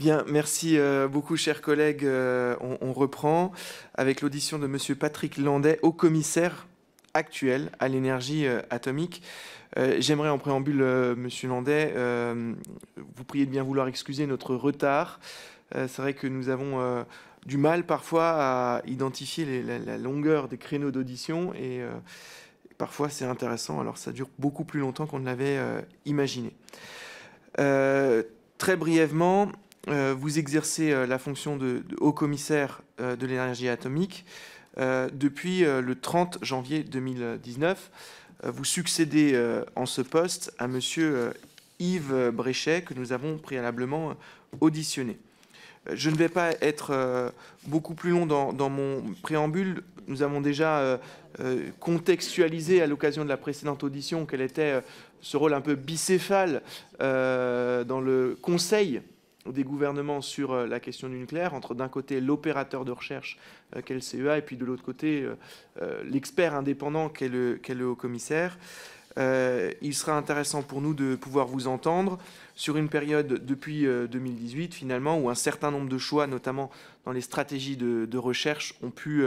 Bien, merci euh, beaucoup, chers collègues. Euh, on, reprend avec l'audition de Monsieur Patrick Landais, haut commissaire actuel à l'énergie euh, atomique. J'aimerais en préambule, Monsieur Landais, vous prier de bien vouloir excuser notre retard. C'est vrai que nous avons du mal parfois à identifier la, la, longueur des créneaux d'audition et parfois c'est intéressant. Alors ça dure beaucoup plus longtemps qu'on ne l'avait imaginé. très brièvement, euh, vous exercez euh, la fonction de, haut commissaire euh, de l'énergie atomique depuis le 30 janvier 2019. vous succédez en ce poste à Monsieur Yves Bréchet que nous avons préalablement auditionné. Je ne vais pas être beaucoup plus long dans, dans mon préambule. Nous avons déjà contextualisé à l'occasion de la précédente audition quel était ce rôle un peu bicéphale dans le Conseil des gouvernements sur euh, la question du nucléaire, entre d'un côté l'opérateur de recherche euh, qu'est le CEA, et puis de l'autre côté euh, l'expert indépendant qu'est le, qu le haut-commissaire. il sera intéressant pour nous de pouvoir vous entendre sur une période depuis 2018 finalement où un certain nombre de choix, notamment dans les stratégies de, recherche, ont pu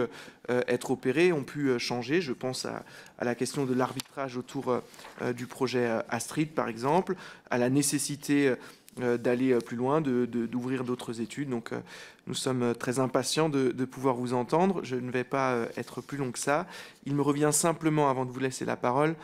être opérés, ont pu changer. Je pense à, la question de l'arbitrage autour du projet Astrid par exemple, à la nécessité euh, d'aller euh, plus loin, d'ouvrir de, d'autres études. Donc euh, nous sommes très impatients de, pouvoir vous entendre. Je ne vais pas être plus long que ça. Il me revient simplement, avant de vous laisser la parole,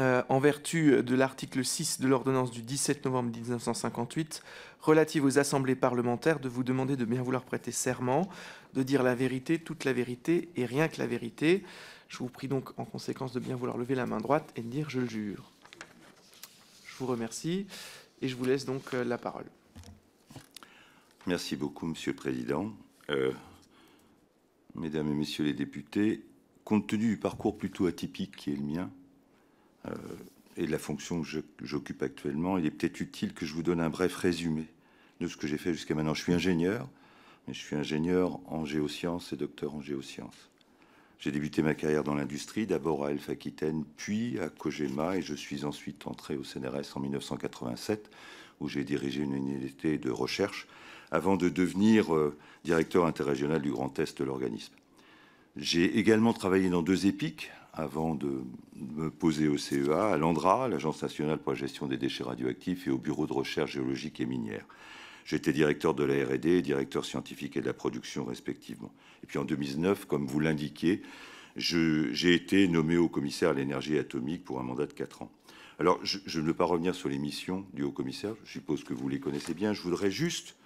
en vertu de l'article 6 de l'ordonnance du 17 novembre 1958 relative aux assemblées parlementaires, de vous demander de bien vouloir prêter serment, de dire la vérité, toute la vérité et rien que la vérité. Je vous prie donc en conséquence de bien vouloir lever la main droite et de dire je le jure. Je vous remercie. Et je vous laisse donc euh, la parole. Merci beaucoup, Monsieur le Président. Euh, mesdames et Messieurs les députés, compte tenu du parcours plutôt atypique qui est le mien euh, et de la fonction que j'occupe actuellement, il est peut-être utile que je vous donne un bref résumé de ce que j'ai fait jusqu'à maintenant. Je suis ingénieur, mais je suis ingénieur en géosciences et docteur en géosciences. J'ai débuté ma carrière dans l'industrie, d'abord à Elf Aquitaine, puis à Kogema, et je suis ensuite entré au CNRS en 1987, où j'ai dirigé une unité de recherche, avant de devenir euh, directeur interrégional du Grand Est de l'organisme. J'ai également travaillé dans deux EPIC, avant de me poser au CEA, à l'ANDRA, l'Agence nationale pour la gestion des déchets radioactifs, et au Bureau de recherche géologique et minière. J'étais directeur de la RD, directeur scientifique et de la production respectivement. Et puis en 2009, comme vous l'indiquez, j'ai été nommé haut commissaire à l'énergie atomique pour un mandat de 4 ans. Alors, je, ne veux pas revenir sur les missions du haut commissaire, je suppose que vous les connaissez bien. Je voudrais juste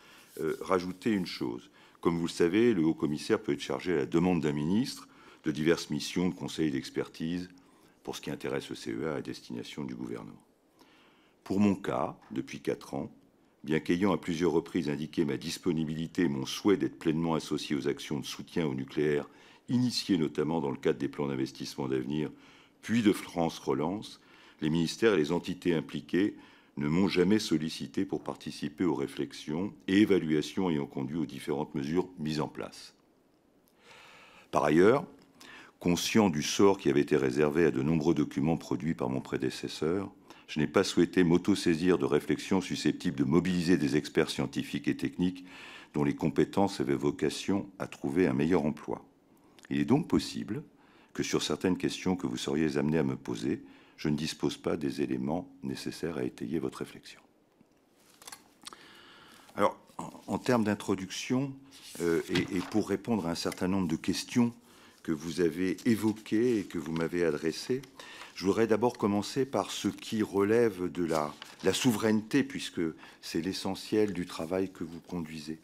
euh, rajouter une chose. Comme vous le savez, le haut commissaire peut être chargé à la demande d'un ministre de diverses missions de conseil d'expertise pour ce qui intéresse le CEA à destination du gouvernement. Pour mon cas, depuis 4 ans, bien qu'ayant à plusieurs reprises indiqué ma disponibilité et mon souhait d'être pleinement associé aux actions de soutien au nucléaire, initiées notamment dans le cadre des plans d'investissement d'avenir, puis de France Relance, les ministères et les entités impliquées ne m'ont jamais sollicité pour participer aux réflexions et évaluations ayant conduit aux différentes mesures mises en place. Par ailleurs, conscient du sort qui avait été réservé à de nombreux documents produits par mon prédécesseur, je n'ai pas souhaité m'auto-saisir de réflexions susceptibles de mobiliser des experts scientifiques et techniques dont les compétences avaient vocation à trouver un meilleur emploi. Il est donc possible que sur certaines questions que vous seriez amené à me poser, je ne dispose pas des éléments nécessaires à étayer votre réflexion. Alors, en, termes d'introduction, euh, et, pour répondre à un certain nombre de questions que vous avez évoquées et que vous m'avez adressé, Je voudrais d'abord commencer par ce qui relève de la, la souveraineté, puisque c'est l'essentiel du travail que vous conduisez.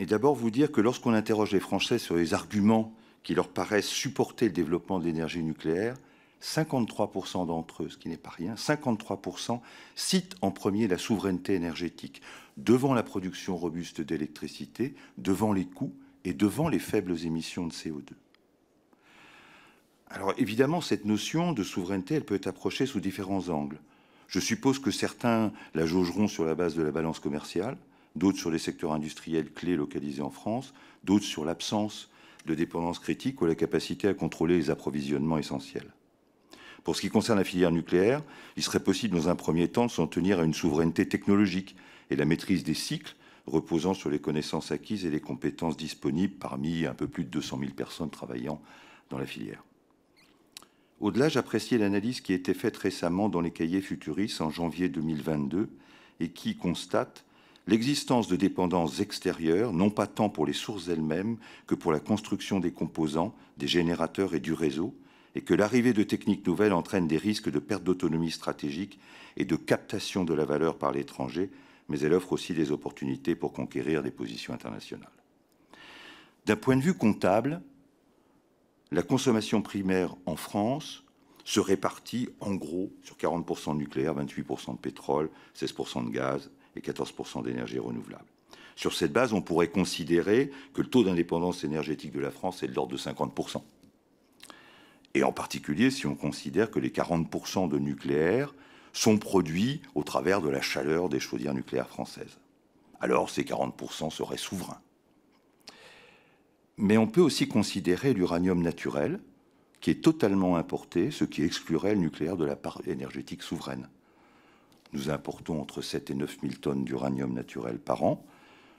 Et d'abord vous dire que lorsqu'on interroge les Français sur les arguments qui leur paraissent supporter le développement de l'énergie nucléaire, 53% d'entre eux, ce qui n'est pas rien, 53% citent en premier la souveraineté énergétique, devant la production robuste d'électricité, devant les coûts, et devant les faibles émissions de CO2. Alors évidemment, cette notion de souveraineté, elle peut être approchée sous différents angles. Je suppose que certains la jaugeront sur la base de la balance commerciale, d'autres sur les secteurs industriels clés localisés en France, d'autres sur l'absence de dépendance critique ou la capacité à contrôler les approvisionnements essentiels. Pour ce qui concerne la filière nucléaire, il serait possible dans un premier temps de s'en tenir à une souveraineté technologique et la maîtrise des cycles reposant sur les connaissances acquises et les compétences disponibles parmi un peu plus de 200 000 personnes travaillant dans la filière. Au-delà, j'appréciais l'analyse qui a été faite récemment dans les cahiers Futuris en janvier 2022 et qui constate l'existence de dépendances extérieures, non pas tant pour les sources elles-mêmes que pour la construction des composants, des générateurs et du réseau, et que l'arrivée de techniques nouvelles entraîne des risques de perte d'autonomie stratégique et de captation de la valeur par l'étranger, mais elle offre aussi des opportunités pour conquérir des positions internationales. D'un point de vue comptable, la consommation primaire en France se répartit en gros sur 40% de nucléaire, 28% de pétrole, 16% de gaz et 14% d'énergie renouvelable. Sur cette base, on pourrait considérer que le taux d'indépendance énergétique de la France est de l'ordre de 50%. Et en particulier si on considère que les 40% de nucléaire sont produits au travers de la chaleur des chaudières nucléaires françaises. Alors ces 40% seraient souverains. Mais on peut aussi considérer l'uranium naturel, qui est totalement importé, ce qui exclurait le nucléaire de la part énergétique souveraine. Nous importons entre 7 et 9 000 tonnes d'uranium naturel par an,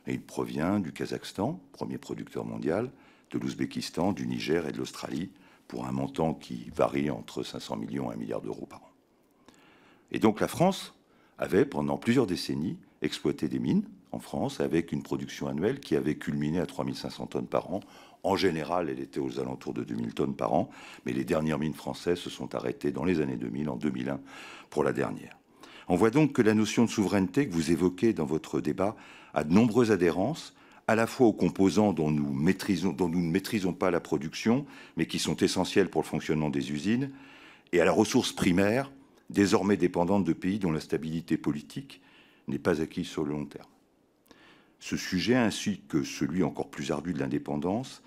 et il provient du Kazakhstan, premier producteur mondial, de l'Ouzbékistan, du Niger et de l'Australie, pour un montant qui varie entre 500 millions et 1 milliard d'euros par an. Et donc la France avait, pendant plusieurs décennies, exploité des mines en France avec une production annuelle qui avait culminé à 3500 tonnes par an. En général, elle était aux alentours de 2000 tonnes par an, mais les dernières mines françaises se sont arrêtées dans les années 2000, en 2001 pour la dernière. On voit donc que la notion de souveraineté que vous évoquez dans votre débat a de nombreuses adhérences, à la fois aux composants dont nous, dont nous ne maîtrisons pas la production, mais qui sont essentiels pour le fonctionnement des usines, et à la ressource primaire désormais dépendante de pays dont la stabilité politique n'est pas acquise sur le long terme. Ce sujet, ainsi que celui encore plus ardu de l'indépendance,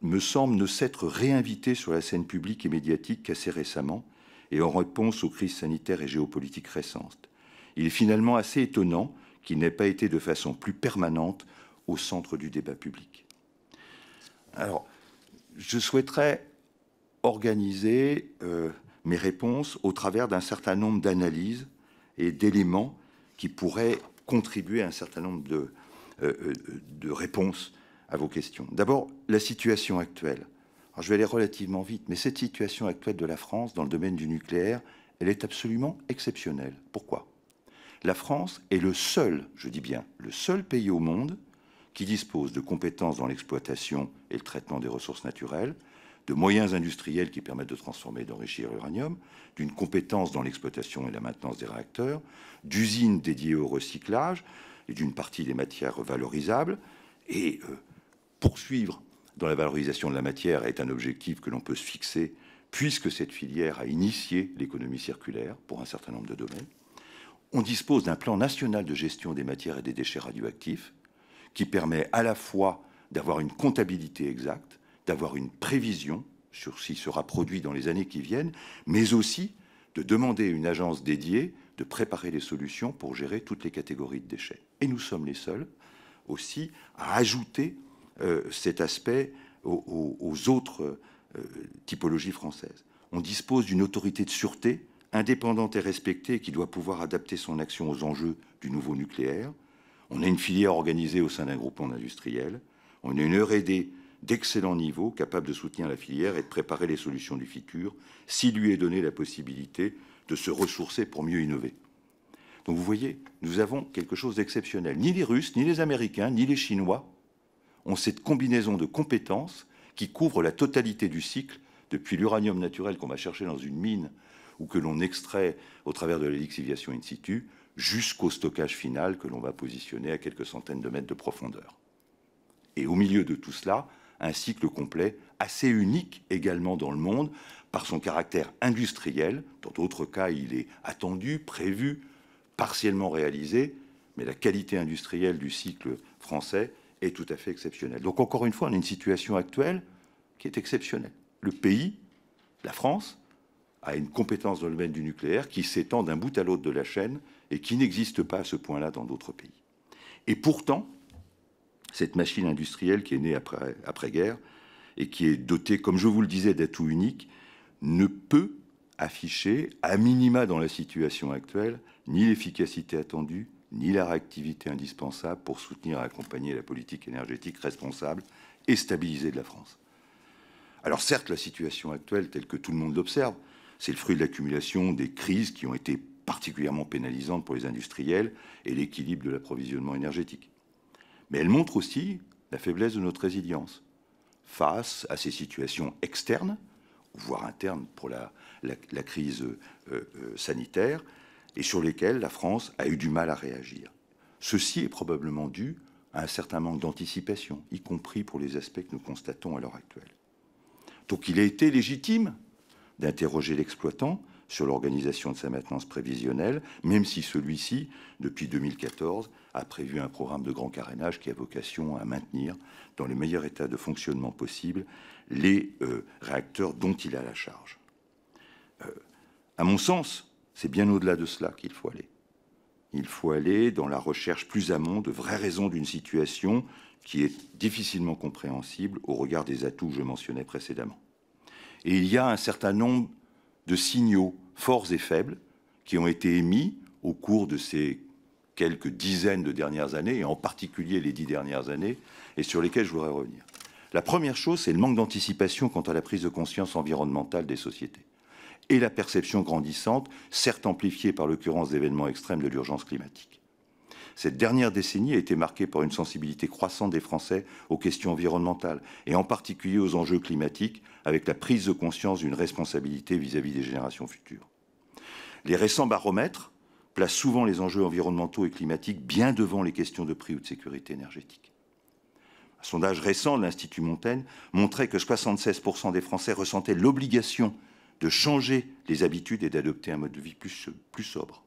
me semble ne s'être réinvité sur la scène publique et médiatique qu'assez récemment, et en réponse aux crises sanitaires et géopolitiques récentes. Il est finalement assez étonnant qu'il n'ait pas été de façon plus permanente au centre du débat public. Alors, je souhaiterais organiser euh, mes réponses au travers d'un certain nombre d'analyses et d'éléments qui pourraient contribuer à un certain nombre de, euh, euh, réponses à vos questions. D'abord, la situation actuelle. je vais aller relativement vite, mais cette situation actuelle de la France dans le domaine du nucléaire, elle est absolument exceptionnelle. Pourquoi La France est le seul, je dis bien, le seul pays au monde qui dispose de compétences dans l'exploitation et le traitement des ressources naturelles, de moyens industriels qui permettent de transformer et d'enrichir l'uranium, d'une compétence dans l'exploitation et la maintenance des réacteurs, d'usines dédiées au recyclage et d'une partie des matières valorisables. Et euh, poursuivre dans la valorisation de la matière est un objectif que l'on peut se fixer puisque cette filière a initié l'économie circulaire pour un certain nombre de domaines. On dispose d'un plan national de gestion des matières et des déchets radioactifs qui permet à la fois d'avoir une comptabilité exacte, d'avoir une prévision sur ce qui sera produit dans les années qui viennent, mais aussi de demander à une agence dédiée de préparer des solutions pour gérer toutes les catégories de déchets. Et nous sommes les seuls aussi à ajouter euh, cet aspect aux, autres euh, typologies françaises. On dispose d'une autorité de sûreté indépendante et respectée qui doit pouvoir adapter son action aux enjeux du nouveau nucléaire. On a une filière organisée au sein d'un groupement industriel. On a une R&D d'excellent niveau, capable de soutenir la filière et de préparer les solutions du futur, s'il lui est donné la possibilité de se ressourcer pour mieux innover. Donc vous voyez, nous avons quelque chose d'exceptionnel. Ni les Russes, ni les Américains, ni les Chinois ont cette combinaison de compétences qui couvre la totalité du cycle, depuis l'uranium naturel qu'on va chercher dans une mine ou que l'on extrait au travers de l'élixiviation in situ, jusqu'au stockage final que l'on va positionner à quelques centaines de mètres de profondeur. Et au milieu de tout cela, un cycle complet, assez unique également dans le monde, par son caractère industriel, dans d'autres cas il est attendu, prévu, partiellement réalisé, mais la qualité industrielle du cycle français est tout à fait exceptionnelle. Donc encore une fois, on a une situation actuelle qui est exceptionnelle. Le pays, la France, a une compétence dans le domaine du nucléaire qui s'étend d'un bout à l'autre de la chaîne et qui n'existe pas à ce point-là dans d'autres pays. Et pourtant, cette machine industrielle qui est née après, guerre et qui est dotée, comme je vous le disais, d'atouts uniques, ne peut afficher, à minima dans la situation actuelle, ni l'efficacité attendue, ni la réactivité indispensable pour soutenir et accompagner la politique énergétique responsable et stabilisée de la France. Alors certes, la situation actuelle, telle que tout le monde l'observe, c'est le fruit de l'accumulation des crises qui ont été particulièrement pénalisantes pour les industriels et l'équilibre de l'approvisionnement énergétique mais elle montre aussi la faiblesse de notre résilience face à ces situations externes, voire internes pour la, crise euh, euh, sanitaire, et sur lesquelles la France a eu du mal à réagir. Ceci est probablement dû à un certain manque d'anticipation, y compris pour les aspects que nous constatons à l'heure actuelle. Donc il a été légitime d'interroger l'exploitant sur l'organisation de sa maintenance prévisionnelle, même si celui-ci, depuis 2014, a prévu un programme de grand carénage qui a vocation à maintenir dans le meilleur état de fonctionnement possible les euh, réacteurs dont il a la charge. Euh, à mon sens, c'est bien au-delà de cela qu'il faut aller. Il faut aller dans la recherche plus amont de vraies raisons d'une situation qui est difficilement compréhensible au regard des atouts que je mentionnais précédemment. Et il y a un certain nombre de signaux forts et faibles qui ont été émis au cours de ces quelques dizaines de dernières années, et en particulier les dix dernières années, et sur lesquels je voudrais revenir. La première chose, c'est le manque d'anticipation quant à la prise de conscience environnementale des sociétés et la perception grandissante, certes amplifiée par l'occurrence d'événements extrêmes de l'urgence climatique. Cette dernière décennie a été marquée par une sensibilité croissante des Français aux questions environnementales, et en particulier aux enjeux climatiques, avec la prise de conscience d'une responsabilité vis-à-vis des générations futures. Les récents baromètres placent souvent les enjeux environnementaux et climatiques bien devant les questions de prix ou de sécurité énergétique. Un sondage récent de l'Institut Montaigne montrait que 76% des Français ressentaient l'obligation de changer les habitudes et d'adopter un mode de vie plus, plus sobre.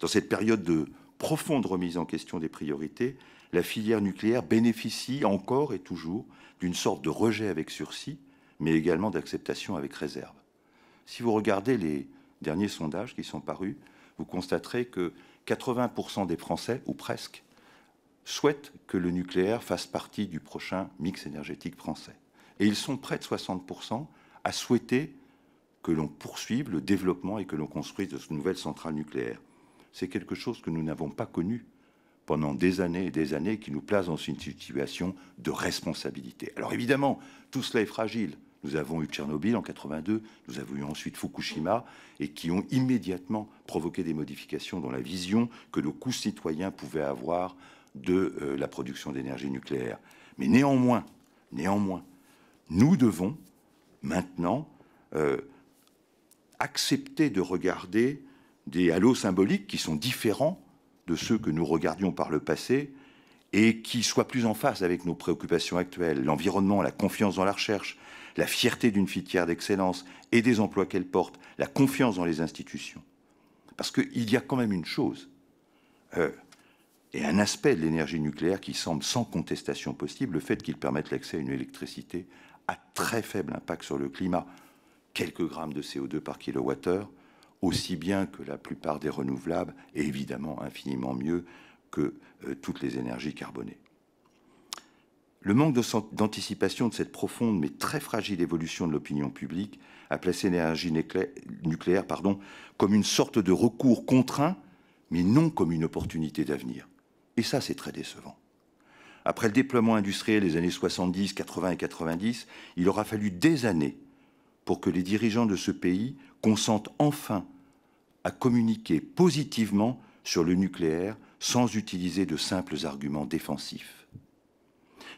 Dans cette période de profonde remise en question des priorités, la filière nucléaire bénéficie encore et toujours d'une sorte de rejet avec sursis, mais également d'acceptation avec réserve. Si vous regardez les derniers sondages qui sont parus, vous constaterez que 80% des Français, ou presque, souhaitent que le nucléaire fasse partie du prochain mix énergétique français. Et ils sont près de 60% à souhaiter que l'on poursuive le développement et que l'on construise de nouvelles centrales nucléaires c'est quelque chose que nous n'avons pas connu pendant des années et des années, qui nous place dans une situation de responsabilité. Alors évidemment, tout cela est fragile. Nous avons eu Tchernobyl en 82, nous avons eu ensuite Fukushima, et qui ont immédiatement provoqué des modifications dans la vision que nos coûts citoyens pouvaient avoir de euh, la production d'énergie nucléaire. Mais néanmoins, néanmoins, nous devons maintenant euh, accepter de regarder des halos symboliques qui sont différents de ceux que nous regardions par le passé et qui soient plus en face avec nos préoccupations actuelles, l'environnement, la confiance dans la recherche, la fierté d'une filière d'excellence et des emplois qu'elle porte, la confiance dans les institutions. Parce qu'il y a quand même une chose, euh, et un aspect de l'énergie nucléaire qui semble sans contestation possible, le fait qu'il permette l'accès à une électricité à très faible impact sur le climat, quelques grammes de CO2 par kilowattheure, aussi bien que la plupart des renouvelables, et évidemment infiniment mieux que euh, toutes les énergies carbonées. Le manque d'anticipation de, cette profonde mais très fragile évolution de l'opinion publique a placé l'énergie nucléaire, nucléaire pardon, comme une sorte de recours contraint, mais non comme une opportunité d'avenir. Et ça, c'est très décevant. Après le déploiement industriel des années 70, 80 et 90, il aura fallu des années pour que les dirigeants de ce pays consentent enfin à communiquer positivement sur le nucléaire sans utiliser de simples arguments défensifs.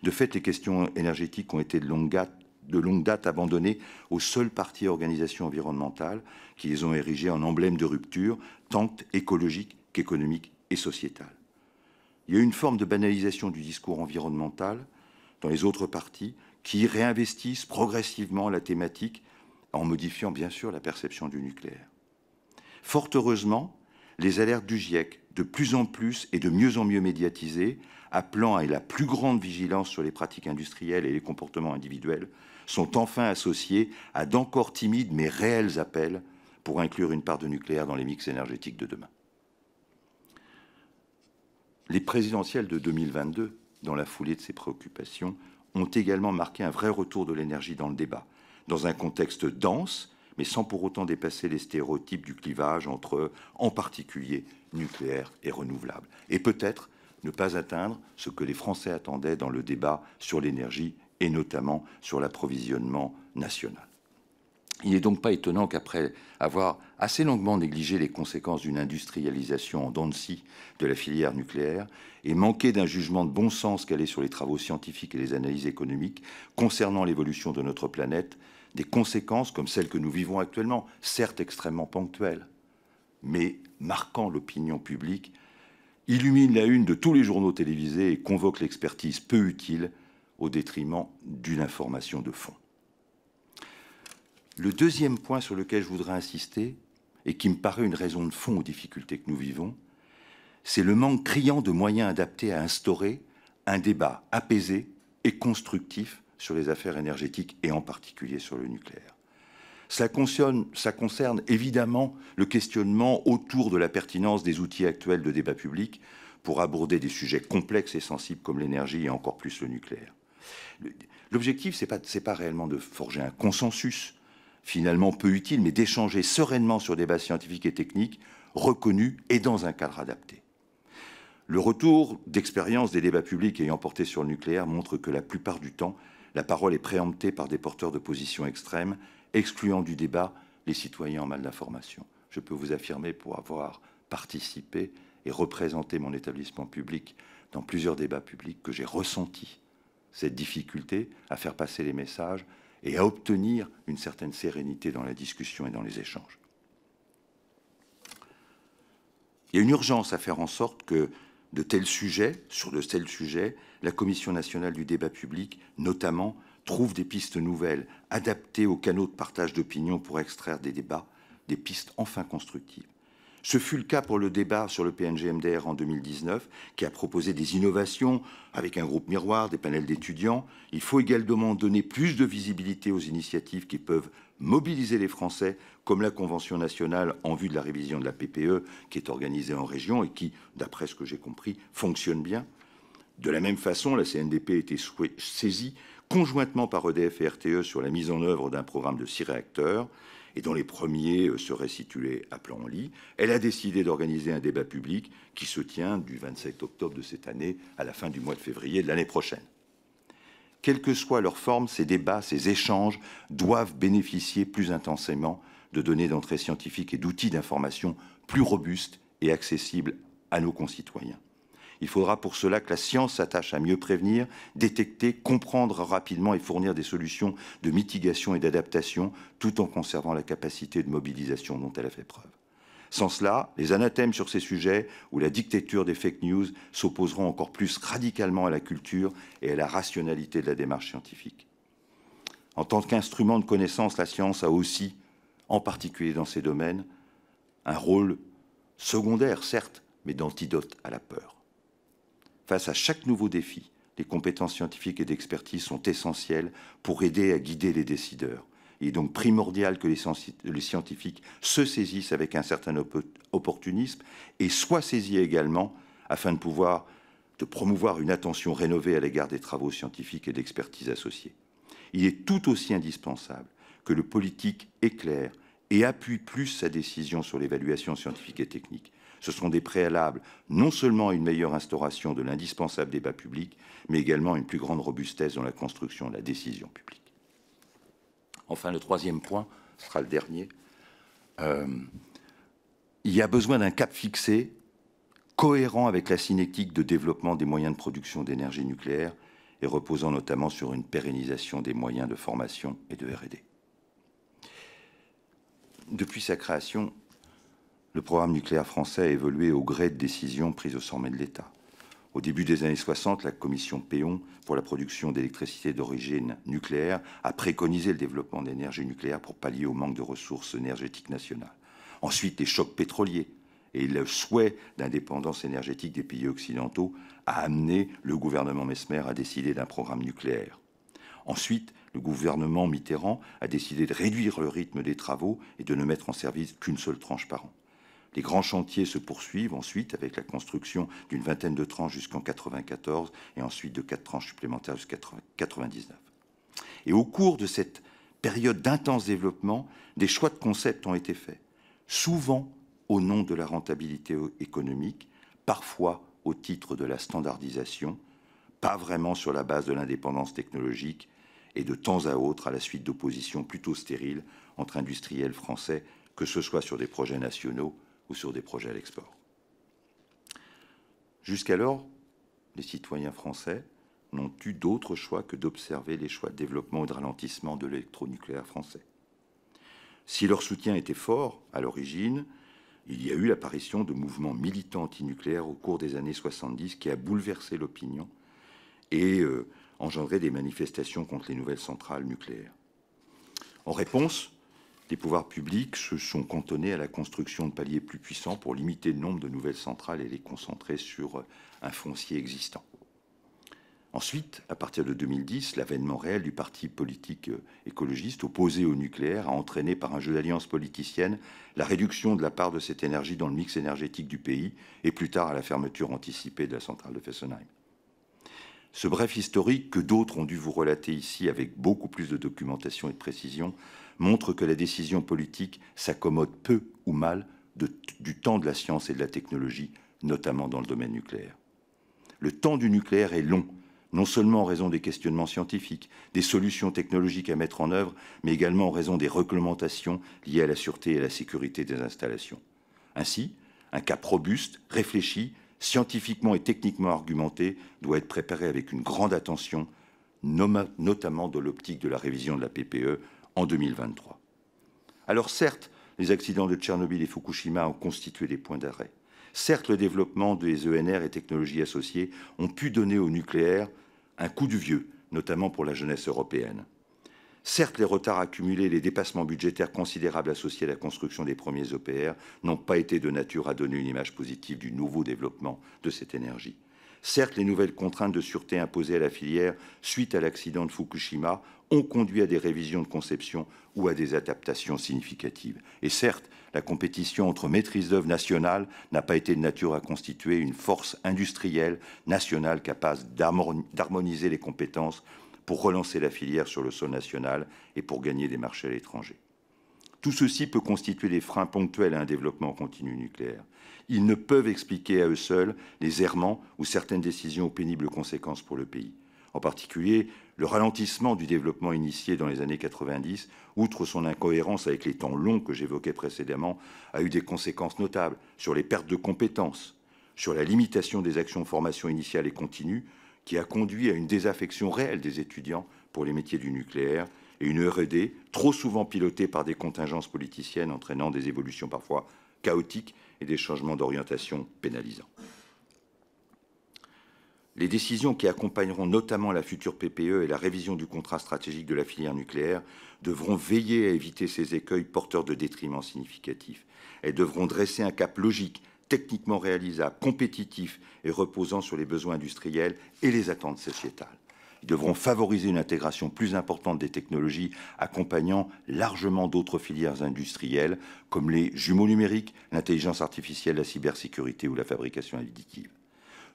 De fait, les questions énergétiques ont été de longue date, abandonnées aux seules parties organisations environnementales qui les ont érigées en emblème de rupture, tant écologique qu'économique et sociétale. Il y a une forme de banalisation du discours environnemental dans les autres partis qui réinvestissent progressivement la thématique en modifiant bien sûr la perception du nucléaire. Fort heureusement, les alertes du GIEC, de plus en plus et de mieux en mieux médiatisées, appelant à la plus grande vigilance sur les pratiques industrielles et les comportements individuels, sont enfin associées à d'encore timides mais réels appels pour inclure une part de nucléaire dans les mix énergétiques de demain. Les présidentielles de 2022, dans la foulée de ces préoccupations, ont également marqué un vrai retour de l'énergie dans le débat, dans un contexte dense, mais sans pour autant dépasser les stéréotypes du clivage entre, en particulier, nucléaire et renouvelable. Et peut-être ne pas atteindre ce que les Français attendaient dans le débat sur l'énergie et notamment sur l'approvisionnement national. Il n'est donc pas étonnant qu'après avoir assez longuement négligé les conséquences d'une industrialisation en dents de la filière nucléaire et manqué d'un jugement de bon sens calé sur les travaux scientifiques et les analyses économiques concernant l'évolution de notre planète, des conséquences comme celles que nous vivons actuellement, certes extrêmement ponctuelles, mais marquant l'opinion publique, illumine la une de tous les journaux télévisés et convoque l'expertise peu utile au détriment d'une information de fond. Le deuxième point sur lequel je voudrais insister, et qui me paraît une raison de fond aux difficultés que nous vivons, c'est le manque criant de moyens adaptés à instaurer un débat apaisé et constructif sur les affaires énergétiques et en particulier sur le nucléaire. Cela concerne, ça concerne évidemment le questionnement autour de la pertinence des outils actuels de débat public pour aborder des sujets complexes et sensibles comme l'énergie et encore plus le nucléaire. L'objectif, ce n'est pas, pas réellement de forger un consensus, finalement peu utile, mais d'échanger sereinement sur des bases scientifiques et techniques reconnus et dans un cadre adapté. Le retour d'expérience des débats publics ayant porté sur le nucléaire montre que la plupart du temps, la parole est préemptée par des porteurs de positions extrêmes, excluant du débat les citoyens en mal d'information. Je peux vous affirmer, pour avoir participé et représenté mon établissement public dans plusieurs débats publics, que j'ai ressenti cette difficulté à faire passer les messages et à obtenir une certaine sérénité dans la discussion et dans les échanges. Il y a une urgence à faire en sorte que de tels sujets, sur de tels sujets, la Commission nationale du débat public, notamment, trouve des pistes nouvelles, adaptées aux canaux de partage d'opinion pour extraire des débats, des pistes enfin constructives. Ce fut le cas pour le débat sur le PNGMDR en 2019, qui a proposé des innovations avec un groupe miroir, des panels d'étudiants. Il faut également donner plus de visibilité aux initiatives qui peuvent mobiliser les Français, comme la Convention nationale en vue de la révision de la PPE, qui est organisée en région et qui, d'après ce que j'ai compris, fonctionne bien. De la même façon, la CNDP a été saisie conjointement par EDF et RTE sur la mise en œuvre d'un programme de six réacteurs, et dont les premiers euh, seraient situés à Plan-en-Lit. Elle a décidé d'organiser un débat public qui se tient du 27 octobre de cette année à la fin du mois de février de l'année prochaine. Quelles que soient leur forme, ces débats, ces échanges doivent bénéficier plus intensément de données d'entrée scientifique et d'outils d'information plus robustes et accessibles à nos concitoyens. Il faudra pour cela que la science s'attache à mieux prévenir, détecter, comprendre rapidement et fournir des solutions de mitigation et d'adaptation tout en conservant la capacité de mobilisation dont elle a fait preuve. Sans cela, les anathèmes sur ces sujets ou la dictature des fake news s'opposeront encore plus radicalement à la culture et à la rationalité de la démarche scientifique. En tant qu'instrument de connaissance, la science a aussi, en particulier dans ces domaines, un rôle secondaire, certes, mais d'antidote à la peur. Face à chaque nouveau défi, les compétences scientifiques et d'expertise sont essentielles pour aider à guider les décideurs, il est donc primordial que les scientifiques se saisissent avec un certain opportunisme et soient saisis également afin de pouvoir de promouvoir une attention rénovée à l'égard des travaux scientifiques et d'expertise associée. Il est tout aussi indispensable que le politique éclaire et appuie plus sa décision sur l'évaluation scientifique et technique. Ce sont des préalables non seulement à une meilleure instauration de l'indispensable débat public, mais également à une plus grande robustesse dans la construction de la décision publique. Enfin, le troisième point, sera le dernier. Euh, il y a besoin d'un cap fixé, cohérent avec la cinétique de développement des moyens de production d'énergie nucléaire et reposant notamment sur une pérennisation des moyens de formation et de RD. Depuis sa création, le programme nucléaire français a évolué au gré de décisions prises au sommet de l'État. Au début des années 60, la commission Péon pour la production d'électricité d'origine nucléaire a préconisé le développement d'énergie nucléaire pour pallier au manque de ressources énergétiques nationales. Ensuite, les chocs pétroliers et le souhait d'indépendance énergétique des pays occidentaux a amené le gouvernement Mesmer à décider d'un programme nucléaire. Ensuite, le gouvernement Mitterrand a décidé de réduire le rythme des travaux et de ne mettre en service qu'une seule tranche par an. Les grands chantiers se poursuivent ensuite avec la construction d'une vingtaine de tranches jusqu'en 1994 et ensuite de quatre tranches supplémentaires jusqu'en 1999. Et au cours de cette période d'intense développement, des choix de concepts ont été faits, souvent au nom de la rentabilité économique, parfois au titre de la standardisation, pas vraiment sur la base de l'indépendance technologique et de temps à autre à la suite d'oppositions plutôt stériles entre industriels français, que ce soit sur des projets nationaux ou sur des projets à l'export. Jusqu'alors, les citoyens français n'ont eu d'autre choix que d'observer les choix de développement et de ralentissement de l'électronucléaire français. Si leur soutien était fort à l'origine, il y a eu l'apparition de mouvements militants antinucléaires au cours des années 70 qui a bouleversé l'opinion et euh, engendré des manifestations contre les nouvelles centrales nucléaires. En réponse, les pouvoirs publics se sont cantonnés à la construction de paliers plus puissants pour limiter le nombre de nouvelles centrales et les concentrer sur euh, un foncier existant. Ensuite, à partir de 2010, l'avènement réel du parti politique euh, écologiste opposé au nucléaire a entraîné par un jeu d'alliance politicienne la réduction de la part de cette énergie dans le mix énergétique du pays et plus tard à la fermeture anticipée de la centrale de Fessenheim. Ce bref historique que d'autres ont dû vous relater ici avec beaucoup plus de documentation et de précision montre que la décision politique s'accommode peu ou mal du temps de la science et de la technologie, notamment dans le domaine nucléaire. Le temps du nucléaire est long, non seulement en raison des questionnements scientifiques, des solutions technologiques à mettre en œuvre, mais également en raison des réglementations liées à la sûreté et à la sécurité des installations. Ainsi, un cas robuste, réfléchi, scientifiquement et techniquement argumenté, doit être préparé avec une grande attention, notamment de l'optique de la révision de la PPE en 2023. Alors certes, les accidents de Tchernobyl et Fukushima ont constitué des points d'arrêt. Certes, le développement des ENR et technologies associées ont pu donner au nucléaire un coup du vieux, notamment pour la jeunesse européenne. Certes, les retards accumulés et les dépassements budgétaires considérables associés à la construction des premiers OPR e n'ont pas été de nature à donner une image positive du nouveau développement de cette énergie. Certes, les nouvelles contraintes de sûreté imposées à la filière suite à l'accident de Fukushima ont conduit à des révisions de conception ou à des adaptations significatives. Et certes, la compétition entre maîtrise d'œuvre nationale n'a pas été de nature à constituer une force industrielle nationale capable d'harmoniser les compétences pour relancer la filière sur le sol national et pour gagner des marchés à l'étranger. Tout ceci peut constituer des freins ponctuels à un développement continu nucléaire. Ils ne peuvent expliquer à eux seuls les errements ou certaines décisions aux pénibles conséquences pour le pays en particulier le ralentissement du développement initié dans les années 90, outre son incohérence avec les temps longs que j'évoquais précédemment, a eu des conséquences notables sur les pertes de compétences, sur la limitation des actions de formation initiale et continue, qui a conduit à une désaffection réelle des étudiants pour les métiers du nucléaire et une R&D e trop souvent pilotée par des contingences politiciennes entraînant des évolutions parfois chaotiques et des changements d'orientation pénalisants les décisions qui accompagneront notamment la future PPE et la révision du contrat stratégique de la filière nucléaire devront veiller à éviter ces écueils porteurs de détriments significatifs. Elles devront dresser un cap logique, techniquement réalisable, compétitif et reposant sur les besoins industriels et les attentes sociétales. Ils devront favoriser une intégration plus importante des technologies, accompagnant largement d'autres filières industrielles, comme les jumeaux numériques, l'intelligence artificielle, la cybersécurité ou la fabrication additive.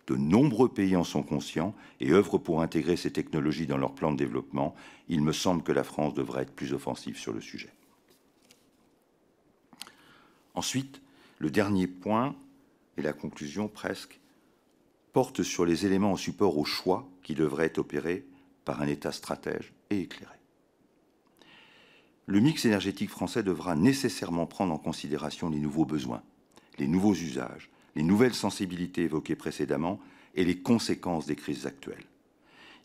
De nombreux pays en sont conscients et œuvrent pour intégrer ces technologies dans leur plan de développement. Il me semble que la France devrait être plus offensive sur le sujet. Ensuite, le dernier point, et la conclusion presque, porte sur les éléments en support au choix qui devraient être opérés par un État stratège et éclairé. Le mix énergétique français devra nécessairement prendre en considération les nouveaux besoins, les nouveaux usages, les nouvelles sensibilités évoquées précédemment et les conséquences des crises actuelles.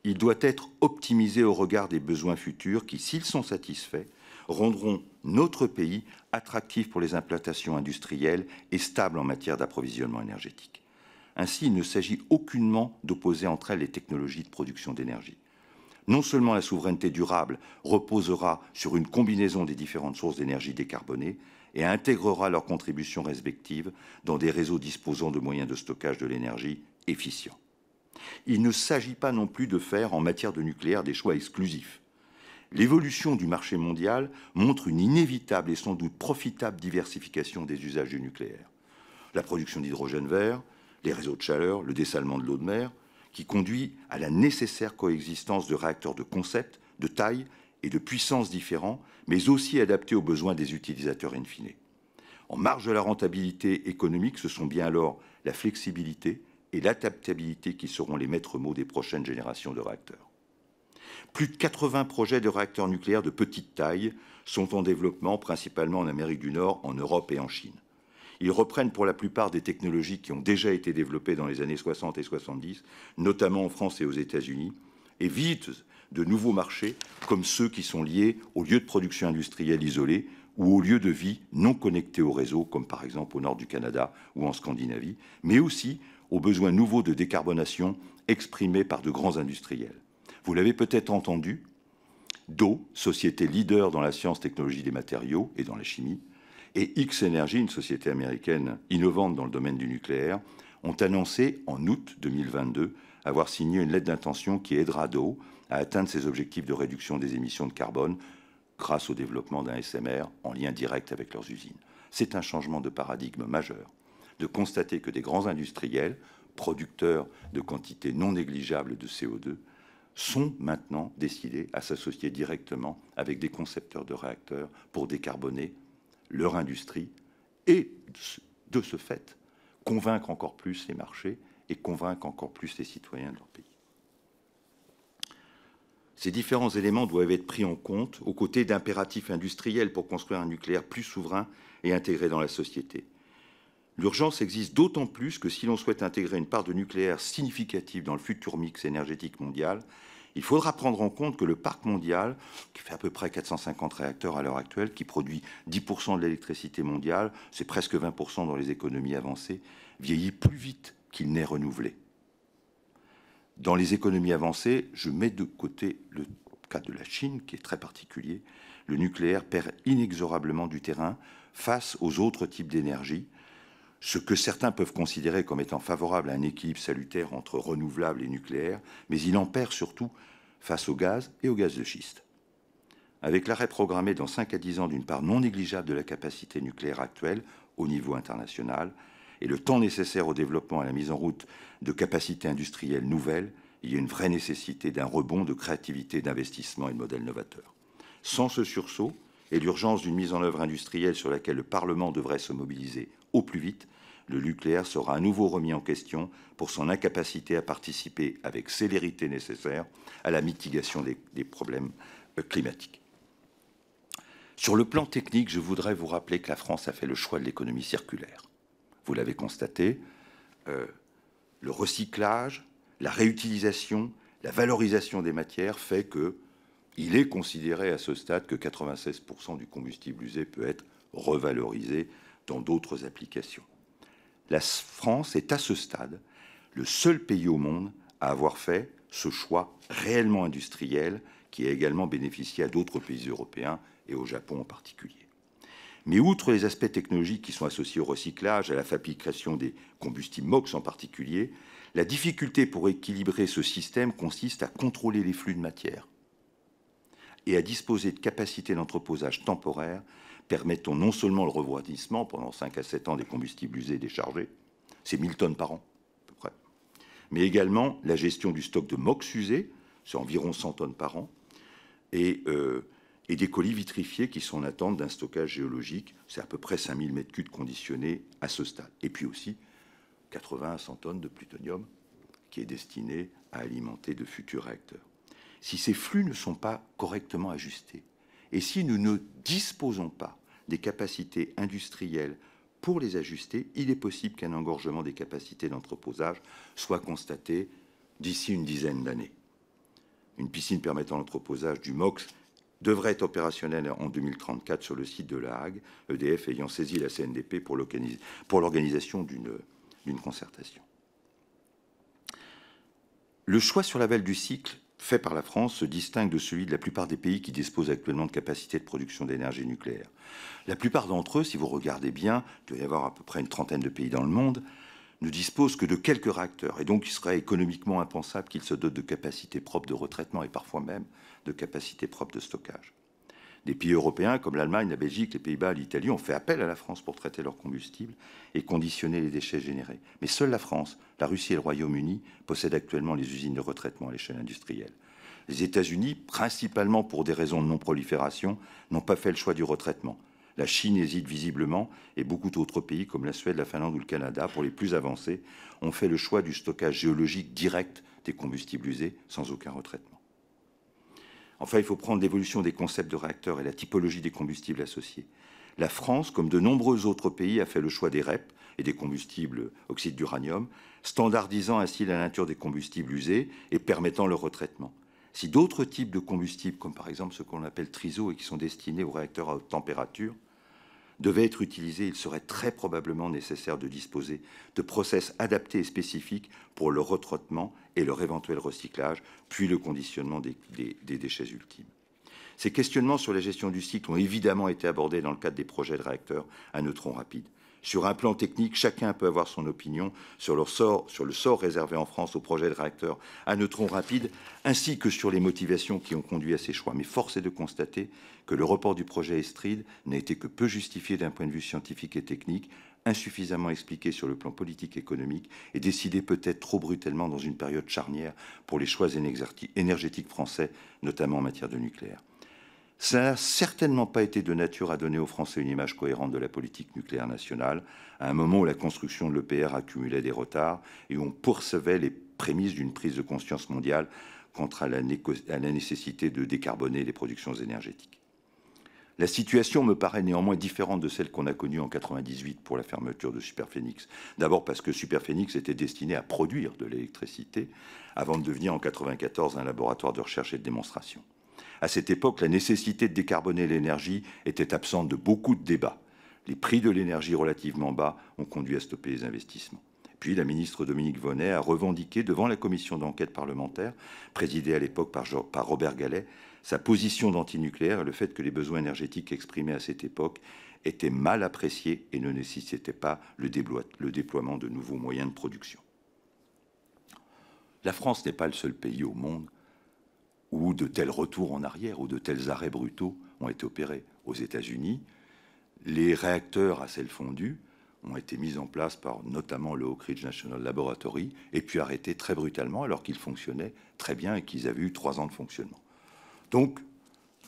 Il doit être optimisé au regard des besoins futurs qui, s'ils sont satisfaits, rendront notre pays attractif pour les implantations industrielles et stable en matière d'approvisionnement énergétique. Ainsi, il ne s'agit aucunement d'opposer entre elles les technologies de production d'énergie. Non seulement la souveraineté durable reposera sur une combinaison des différentes sources d'énergie décarbonées, et intégrera leurs contributions respectives dans des réseaux disposant de moyens de stockage de l'énergie efficients. Il ne s'agit pas non plus de faire en matière de nucléaire des choix exclusifs. L'évolution du marché mondial montre une inévitable et sans doute profitable diversification des usages du nucléaire. La production d'hydrogène vert, les réseaux de chaleur, le dessalement de l'eau de mer, qui conduit à la nécessaire coexistence de réacteurs de concept, de taille et de puissance différents, mais aussi adaptés aux besoins des utilisateurs in fine. En marge de la rentabilité économique, ce sont bien alors la flexibilité et l'adaptabilité qui seront les maîtres mots des prochaines générations de réacteurs. Plus de 80 projets de réacteurs nucléaires de petite taille sont en développement, principalement en Amérique du Nord, en Europe et en Chine. Ils reprennent pour la plupart des technologies qui ont déjà été développées dans les années 60 et 70, notamment en France et aux États-Unis, et visent de nouveaux marchés comme ceux qui sont liés aux lieux de production industrielle isolés ou aux lieux de vie non connectés au réseau, comme par exemple au nord du Canada ou en Scandinavie, mais aussi aux besoins nouveaux de décarbonation exprimés par de grands industriels. Vous l'avez peut-être entendu, Do, société leader dans la science, technologie des matériaux et dans la chimie, et X Energy, une société américaine innovante dans le domaine du nucléaire, ont annoncé en août 2022 avoir signé une lettre d'intention qui aidera Do à atteindre ses objectifs de réduction des émissions de carbone grâce au développement d'un SMR en lien direct avec leurs usines. C'est un changement de paradigme majeur de constater que des grands industriels, producteurs de quantités non négligeables de CO2, sont maintenant décidés à s'associer directement avec des concepteurs de réacteurs pour décarboner leur industrie et, de ce fait, convaincre encore plus les marchés et convaincre encore plus les citoyens de ces différents éléments doivent être pris en compte aux côtés d'impératifs industriels pour construire un nucléaire plus souverain et intégré dans la société. L'urgence existe d'autant plus que si l'on souhaite intégrer une part de nucléaire significative dans le futur mix énergétique mondial, il faudra prendre en compte que le parc mondial, qui fait à peu près 450 réacteurs à l'heure actuelle, qui produit 10% de l'électricité mondiale, c'est presque 20% dans les économies avancées, vieillit plus vite qu'il n'est renouvelé. Dans les économies avancées, je mets de côté le cas de la Chine, qui est très particulier. Le nucléaire perd inexorablement du terrain face aux autres types d'énergie. Ce que certains peuvent considérer comme étant favorable à un équilibre salutaire entre renouvelables et nucléaire, mais il en perd surtout face au gaz et au gaz de schiste. Avec l'arrêt programmé dans 5 à 10 ans d'une part non négligeable de la capacité nucléaire actuelle au niveau international, et le temps nécessaire au développement et à la mise en route de capacités industrielles nouvelles, il y a une vraie nécessité d'un rebond de créativité, d'investissement et de modèles novateurs. Sans ce sursaut et l'urgence d'une mise en œuvre industrielle sur laquelle le Parlement devrait se mobiliser au plus vite, le nucléaire sera à nouveau remis en question pour son incapacité à participer avec célérité nécessaire à la mitigation des, des problèmes euh, climatiques. Sur le plan technique, je voudrais vous rappeler que la France a fait le choix de l'économie circulaire vous l'avez constaté, euh, le recyclage, la réutilisation, la valorisation des matières fait que il est considéré à ce stade que 96% du combustible usé peut être revalorisé dans d'autres applications. La France est à ce stade le seul pays au monde à avoir fait ce choix réellement industriel qui a également bénéficié à d'autres pays européens et au Japon en particulier. Mais outre les aspects technologiques qui sont associés au recyclage, à la fabrication des combustibles MOX en particulier, la difficulté pour équilibrer ce système consiste à contrôler les flux de matière et à disposer de capacités d'entreposage temporaires permettant non seulement le revoitissement pendant 5 à 7 ans des combustibles usés déchargés, c'est 1000 tonnes par an à peu près, mais également la gestion du stock de MOX usé, c'est environ 100 tonnes par an, et euh, et des colis vitrifiés qui sont en attente d'un stockage géologique. C'est à peu près 5000 m3 conditionnés à ce stade. Et puis aussi 80 à 100 tonnes de plutonium qui est destiné à alimenter de futurs réacteurs. Si ces flux ne sont pas correctement ajustés et si nous ne disposons pas des capacités industrielles pour les ajuster, il est possible qu'un engorgement des capacités d'entreposage soit constaté d'ici une dizaine d'années. Une piscine permettant l'entreposage du MOX devrait être opérationnel en 2034 sur le site de La Hague, EDF ayant saisi la CNDP pour l'organisation d'une concertation. Le choix sur l'aval du cycle fait par la France se distingue de celui de la plupart des pays qui disposent actuellement de capacités de production d'énergie nucléaire. La plupart d'entre eux, si vous regardez bien, il doit y avoir à peu près une trentaine de pays dans le monde, ne dispose que de quelques réacteurs, et donc il serait économiquement impensable qu'il se dote de capacités propres de retraitement et parfois même de capacités propres de stockage. Des pays européens comme l'Allemagne, la Belgique, les Pays-Bas, l'Italie ont fait appel à la France pour traiter leur combustible et conditionner les déchets générés. Mais seule la France, la Russie et le Royaume-Uni possèdent actuellement les usines de retraitement à l'échelle industrielle. Les États-Unis, principalement pour des raisons de non-prolifération, n'ont pas fait le choix du retraitement. La Chine hésite visiblement et beaucoup d'autres pays comme la Suède, la Finlande ou le Canada, pour les plus avancés, ont fait le choix du stockage géologique direct des combustibles usés sans aucun retraitement. Enfin, il faut prendre l'évolution des concepts de réacteurs et la typologie des combustibles associés. La France, comme de nombreux autres pays, a fait le choix des REP et des combustibles oxyde d'uranium, standardisant ainsi la nature des combustibles usés et permettant leur retraitement. Si d'autres types de combustibles, comme par exemple ce qu'on appelle triso et qui sont destinés aux réacteurs à haute température, devait être utilisé, il serait très probablement nécessaire de disposer de process adaptés et spécifiques pour le retraitement et leur éventuel recyclage, puis le conditionnement des, des déchets ultimes. Ces questionnements sur la gestion du cycle ont évidemment été abordés dans le cadre des projets de réacteurs à neutrons rapides. Sur un plan technique, chacun peut avoir son opinion sur, le sort réservé en France au projet de réacteur à neutrons rapides, ainsi que sur les motivations qui ont conduit à ces choix. Mais force est de constater que le report du projet Estride n'a été que peu justifié d'un point de vue scientifique et technique, insuffisamment expliqué sur le plan politique et économique et décidé peut-être trop brutalement dans une période charnière pour les choix énergétiques français, notamment en matière de nucléaire ça n'a certainement pas été de nature à donner aux Français une image cohérente de la politique nucléaire nationale, à un moment où la construction de l'EPR accumulait des retards et où on pourcevait les prémices d'une prise de conscience mondiale contre la, nécessité de décarboner les productions énergétiques. La situation me paraît néanmoins différente de celle qu'on a connue en 1998 pour la fermeture de Superphénix. D'abord parce que Superphénix était destiné à produire de l'électricité avant de devenir en 1994 un laboratoire de recherche et de démonstration. À cette époque, la nécessité de décarboner l'énergie était absente de beaucoup de débats. Les prix de l'énergie relativement bas ont conduit à stopper les investissements. Puis la ministre Dominique Vonnet a revendiqué devant la commission d'enquête parlementaire, présidée à l'époque par, Robert Gallet, sa position d'antinucléaire et le fait que les besoins énergétiques exprimés à cette époque étaient mal appréciés et ne nécessitaient pas le déploiement de nouveaux moyens de production. La France n'est pas le seul pays au monde de tels retours en arrière ou de tels arrêts brutaux ont été opérés. Aux États-Unis, les réacteurs à sel fondu ont été mis en place par notamment le Oak Ridge National Laboratory et puis arrêtés très brutalement alors qu'ils fonctionnaient très bien et qu'ils avaient eu trois ans de fonctionnement. Donc,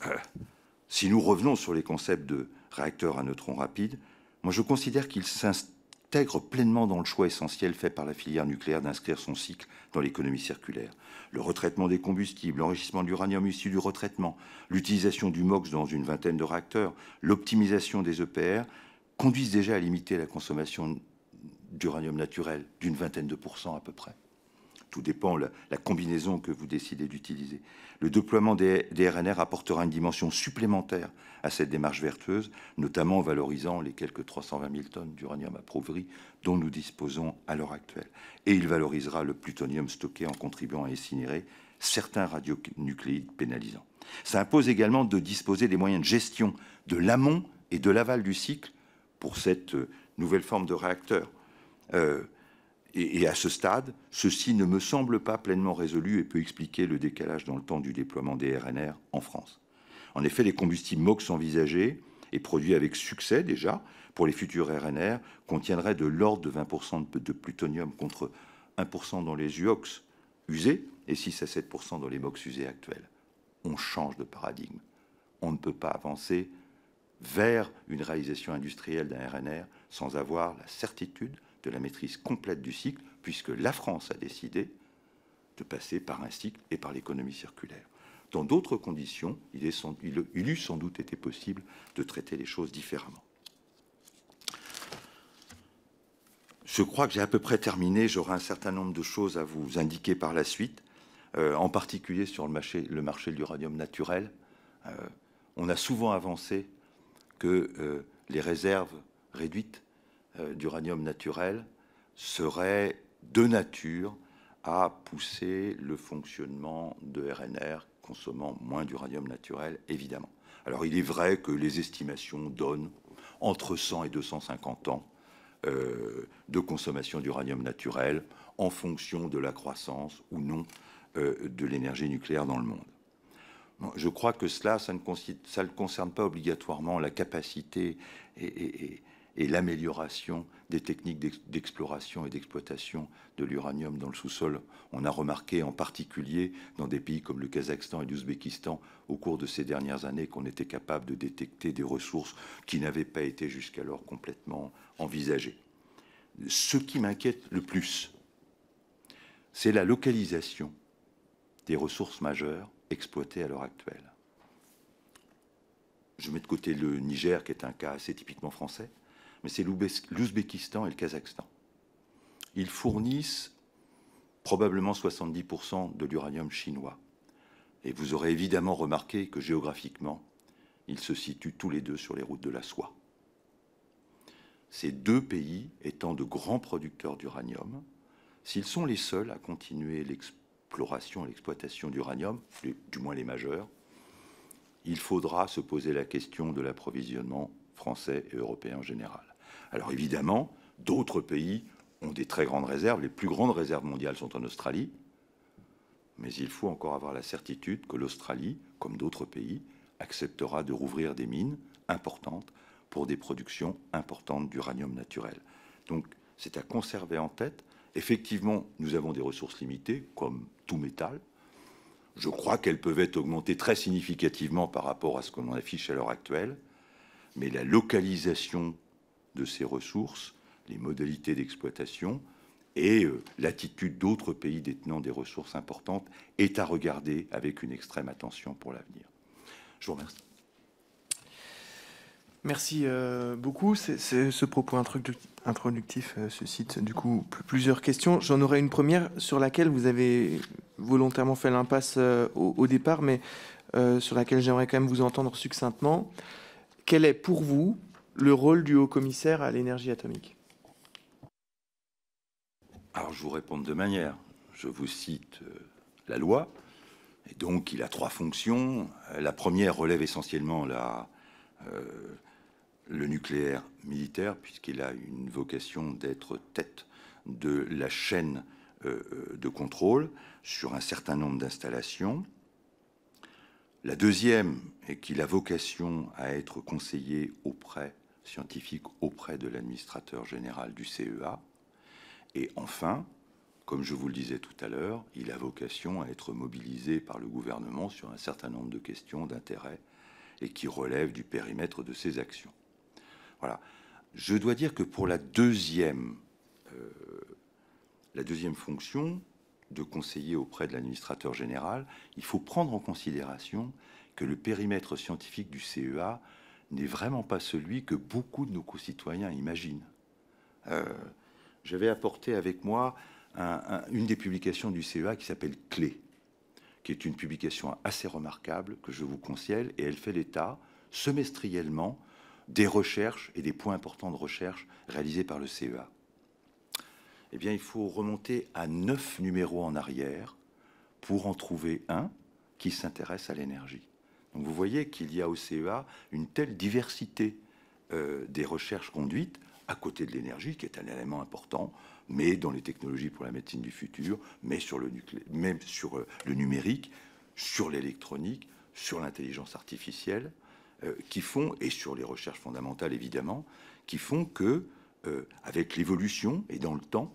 euh, si nous revenons sur les concepts de réacteurs à neutrons rapides, moi je considère qu'ils s'installent intègre pleinement dans le choix essentiel fait par la filière nucléaire d'inscrire son cycle dans l'économie circulaire. Le retraitement des combustibles, l'enrichissement de l'uranium issu du retraitement, l'utilisation du MOX dans une vingtaine de réacteurs, l'optimisation des EPR conduisent déjà à limiter la consommation d'uranium naturel d'une vingtaine de pourcents à peu près tout dépend la, la combinaison que vous décidez d'utiliser. Le déploiement des, RNR apportera une dimension supplémentaire à cette démarche vertueuse, notamment en valorisant les quelques 320 000 tonnes d'uranium appauvri dont nous disposons à l'heure actuelle. Et il valorisera le plutonium stocké en contribuant à incinérer certains radionucléides pénalisants. Ça impose également de disposer des moyens de gestion de l'amont et de l'aval du cycle pour cette euh, nouvelle forme de réacteur. Euh, et, à ce stade, ceci ne me semble pas pleinement résolu et peut expliquer le décalage dans le temps du déploiement des RNR en France. En effet, les combustibles MOX envisagés et produits avec succès déjà pour les futurs RNR contiendraient de l'ordre de 20% de plutonium contre 1% dans les UOX usés et 6 à 7% dans les MOX usés actuels. On change de paradigme. On ne peut pas avancer vers une réalisation industrielle d'un RNR sans avoir la certitude de la maîtrise complète du cycle, puisque la France a décidé de passer par un cycle et par l'économie circulaire. Dans d'autres conditions, il, est sans, eût sans doute été possible de traiter les choses différemment. Je crois que j'ai à peu près terminé. J'aurai un certain nombre de choses à vous indiquer par la suite, euh, en particulier sur le marché, de l'uranium naturel. Euh, on a souvent avancé que euh, les réserves réduites euh, d'uranium naturel serait de nature à pousser le fonctionnement de RNR consommant moins d'uranium naturel, évidemment. Alors il est vrai que les estimations donnent entre 100 et 250 ans euh, de consommation d'uranium naturel en fonction de la croissance ou non euh, de l'énergie nucléaire dans le monde. Je crois que cela, ça ne, ça ne concerne pas obligatoirement la capacité et et l'amélioration des techniques d'exploration et d'exploitation de l'uranium dans le sous-sol. On a remarqué en particulier dans des pays comme le Kazakhstan et l'Ouzbékistan au cours de ces dernières années qu'on était capable de détecter des ressources qui n'avaient pas été jusqu'alors complètement envisagées. Ce qui m'inquiète le plus, c'est la localisation des ressources majeures exploitées à l'heure actuelle. Je mets de côté le Niger, qui est un cas assez typiquement français, mais c'est l'Ouzbékistan et le Kazakhstan. Ils fournissent probablement 70% de l'uranium chinois. Et vous aurez évidemment remarqué que géographiquement, ils se situent tous les deux sur les routes de la soie. Ces deux pays étant de grands producteurs d'uranium, s'ils sont les seuls à continuer l'exploration et l'exploitation d'uranium, du moins les majeurs, il faudra se poser la question de l'approvisionnement français et européen en général. Alors évidemment, d'autres pays ont des très grandes réserves. Les plus grandes réserves mondiales sont en Australie. Mais il faut encore avoir la certitude que l'Australie, comme d'autres pays, acceptera de rouvrir des mines importantes pour des productions importantes d'uranium naturel. Donc c'est à conserver en tête. Effectivement, nous avons des ressources limitées, comme tout métal. Je crois qu'elles peuvent être augmentées très significativement par rapport à ce qu'on en affiche à l'heure actuelle. Mais la localisation de ces ressources, les modalités d'exploitation et euh, l'attitude d'autres pays détenant des ressources importantes est à regarder avec une extrême attention pour l'avenir. Je vous remercie. Merci euh, beaucoup. C'est ce propos introductif euh, suscite du coup plusieurs questions. J'en aurais une première sur laquelle vous avez volontairement fait l'impasse au, au, départ, mais sur laquelle j'aimerais quand même vous entendre succinctement. Quelle est pour vous le rôle du haut-commissaire à l'énergie atomique Alors, je vous réponds de deux manières. Je vous cite euh, la loi, et donc il a trois fonctions. Euh, la première relève essentiellement la, euh, le nucléaire militaire, puisqu'il a une vocation d'être tête de la chaîne de contrôle sur un certain nombre d'installations. La deuxième est qu'il a vocation à être conseiller auprès scientifique auprès de l'administrateur général du CEA. Et enfin, comme je vous le disais tout à l'heure, il a vocation à être mobilisé par le gouvernement sur un certain nombre de questions d'intérêt et qui relèvent du périmètre de ses actions. Voilà. Je dois dire que pour la deuxième, euh, la deuxième fonction de conseiller auprès de l'administrateur général, il faut prendre en considération que le périmètre scientifique du CEA n'est vraiment pas celui que beaucoup de nos concitoyens imaginent. Euh, j'avais apporté avec moi une des publications du CEA qui s'appelle Clé, qui est une publication assez remarquable que je vous conseille, et elle fait l'état semestriellement des recherches et des points importants de recherche réalisés par le CEA. Eh bien, il faut remonter à neuf numéros en arrière pour en trouver un qui s'intéresse à l'énergie vous voyez qu'il y a au CEA une telle diversité euh, des recherches conduites à côté de l'énergie, qui est un élément important, mais dans les technologies pour la médecine du futur, mais sur le, même sur euh, le numérique, sur l'électronique, sur l'intelligence artificielle, euh, qui font, et sur les recherches fondamentales évidemment, qui font que, avec l'évolution et dans le temps,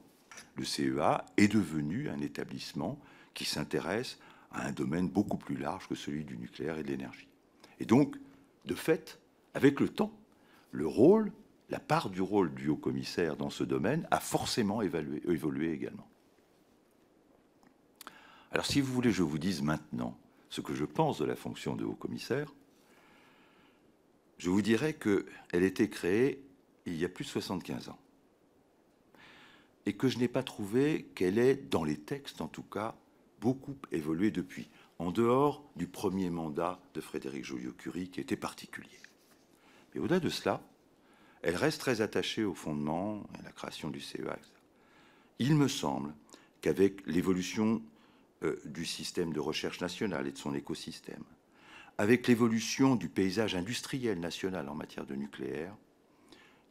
le CEA est devenu un établissement qui s'intéresse à un domaine beaucoup plus large que celui du nucléaire et de l'énergie. Et donc, de fait, avec le temps, le rôle, la part du rôle du haut commissaire dans ce domaine a forcément évolué également. Alors si vous voulez, je vous dise maintenant ce que je pense de la fonction de haut commissaire, je vous dirais qu'elle était créée il y a plus de 75 ans et que je n'ai pas trouvé qu'elle est dans les textes en tout cas, beaucoup évolué depuis, en dehors du premier mandat de Frédéric Joliot-Curie qui était particulier. Mais au-delà de cela, elle reste très attachée au fondement, à la création du e CEA. Il me semble qu'avec l'évolution euh, du système de recherche nationale et de son écosystème, avec l'évolution du paysage industriel national en matière de nucléaire,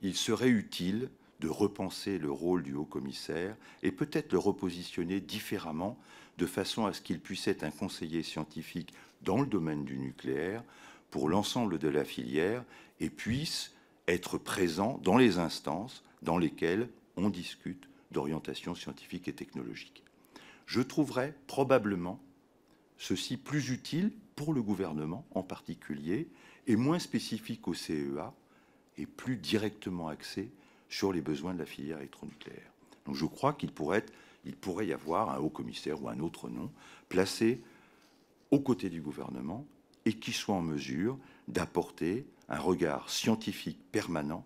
il serait utile de repenser le rôle du haut commissaire et peut-être le repositionner différemment de façon à ce qu'il puisse être un conseiller scientifique dans le domaine du nucléaire pour l'ensemble de la filière et puisse être présent dans les instances dans lesquelles on discute d'orientation scientifique et technologique. Je trouverais probablement ceci plus utile pour le gouvernement en particulier et moins spécifique au CEA et plus directement axé sur les besoins de la filière électronucléaire. Donc je crois qu'il pourrait être il pourrait y avoir un haut commissaire ou un autre nom placé aux côtés du gouvernement et qui soit en mesure d'apporter un regard scientifique permanent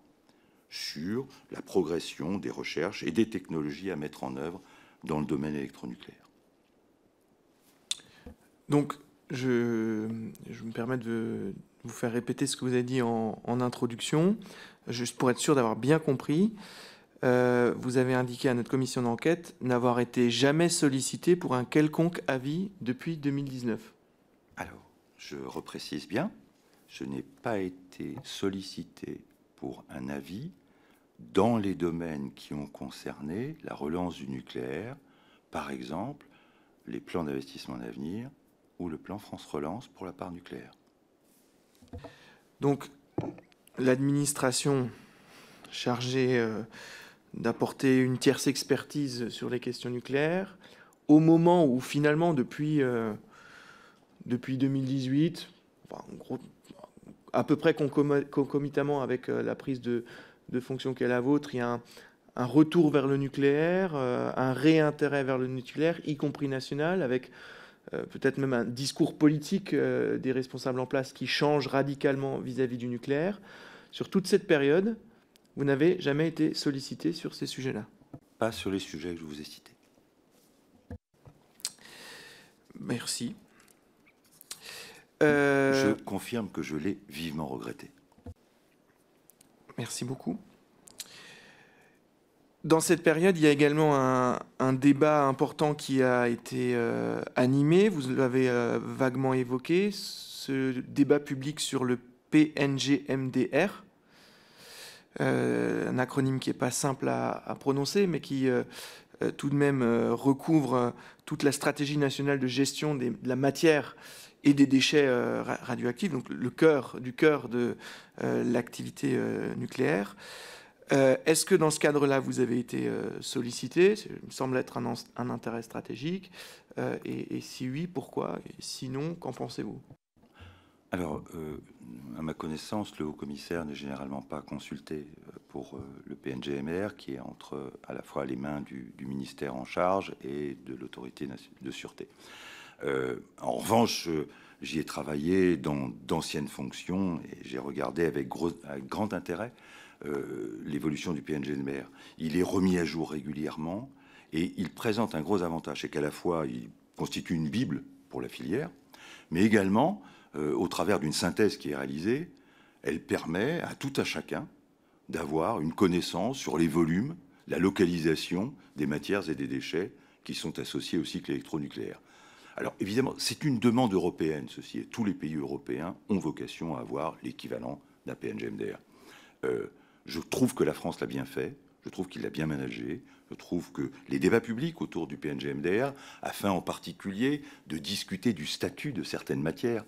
sur la progression des recherches et des technologies à mettre en œuvre dans le domaine électronucléaire. Donc, je, me permets de vous faire répéter ce que vous avez dit en, en introduction, juste pour être sûr d'avoir bien compris. Euh, vous avez indiqué à notre commission d'enquête n'avoir été jamais sollicité pour un quelconque avis depuis 2019. Alors, je reprécise bien, je n'ai pas été sollicité pour un avis dans les domaines qui ont concerné la relance du nucléaire, par exemple les plans d'investissement d'avenir ou le plan France Relance pour la part nucléaire. Donc, l'administration chargée euh, d'apporter une tierce expertise sur les questions nucléaires, au moment où finalement, depuis, euh, depuis 2018, en gros, à peu près concomitamment avec euh, la prise de, de fonction qu'est la vôtre, il y a un, retour vers le nucléaire, euh, un réintérêt vers le nucléaire, y compris national, avec peut-être même un discours politique des responsables en place qui change radicalement vis à -vis du nucléaire. Sur toute cette période, vous n'avez jamais été sollicité sur ces sujets-là Pas sur les sujets que je vous ai cités. Merci. Je euh, confirme que je l'ai vivement regretté. Merci beaucoup. Dans cette période, il y a également un, débat important qui a été euh, animé, vous l'avez euh, vaguement évoqué, ce débat public sur le PNGMDR. Euh, un acronyme qui n'est pas simple à, prononcer, mais qui euh, euh, tout de même recouvre toute la stratégie nationale de gestion de la matière et des déchets radioactifs, donc le cœur du cœur de l'activité nucléaire. Est-ce que dans ce cadre-là, vous avez été sollicité Il me semble être un, intérêt stratégique. Et, et, si oui, pourquoi et Sinon, qu'en pensez-vous alors, euh, à ma connaissance, le haut-commissaire n'est généralement pas consulté euh, pour euh, le PNGMR, qui est entre à la fois les mains du, ministère en charge et de l'autorité de sûreté. en revanche, j'y ai travaillé dans d'anciennes fonctions et j'ai regardé avec, grand intérêt l'évolution du PNGMR. Il est remis à jour régulièrement et il présente un gros avantage, c'est qu'à la fois il constitue une bible pour la filière, mais également euh, au travers d'une synthèse qui est réalisée, elle permet à tout à chacun d'avoir une connaissance sur les volumes, la localisation des matières et des déchets qui sont associés au cycle électronucléaire. Alors évidemment, c'est une demande européenne, ceci est. Tous les pays européens ont vocation à avoir l'équivalent d'un PNGMDR. Euh, je trouve que la France l'a bien fait, je trouve qu'il l'a bien managé, je trouve que les débats publics autour du PNGMDR, afin en particulier de discuter du statut de certaines matières,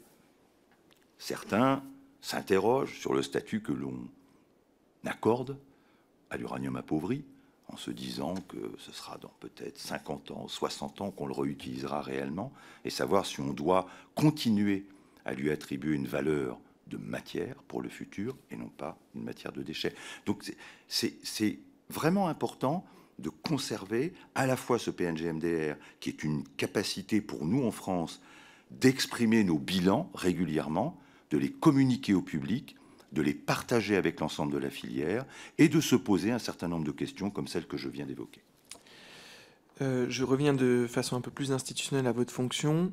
certains s'interrogent sur le statut que l'on accorde à l'uranium appauvri, en se disant que ce sera dans peut-être 50 ans, 60 ans qu'on le réutilisera réellement, et savoir si on doit continuer à lui attribuer une valeur de matière pour le futur et non pas une matière de déchet. Donc c'est vraiment important de conserver à la fois ce PNGMDR, qui est une capacité pour nous en France d'exprimer nos bilans régulièrement, de les communiquer au public, de les partager avec l'ensemble de la filière et de se poser un certain nombre de questions comme celles que je viens d'évoquer. Euh, je reviens de façon un peu plus institutionnelle à votre fonction.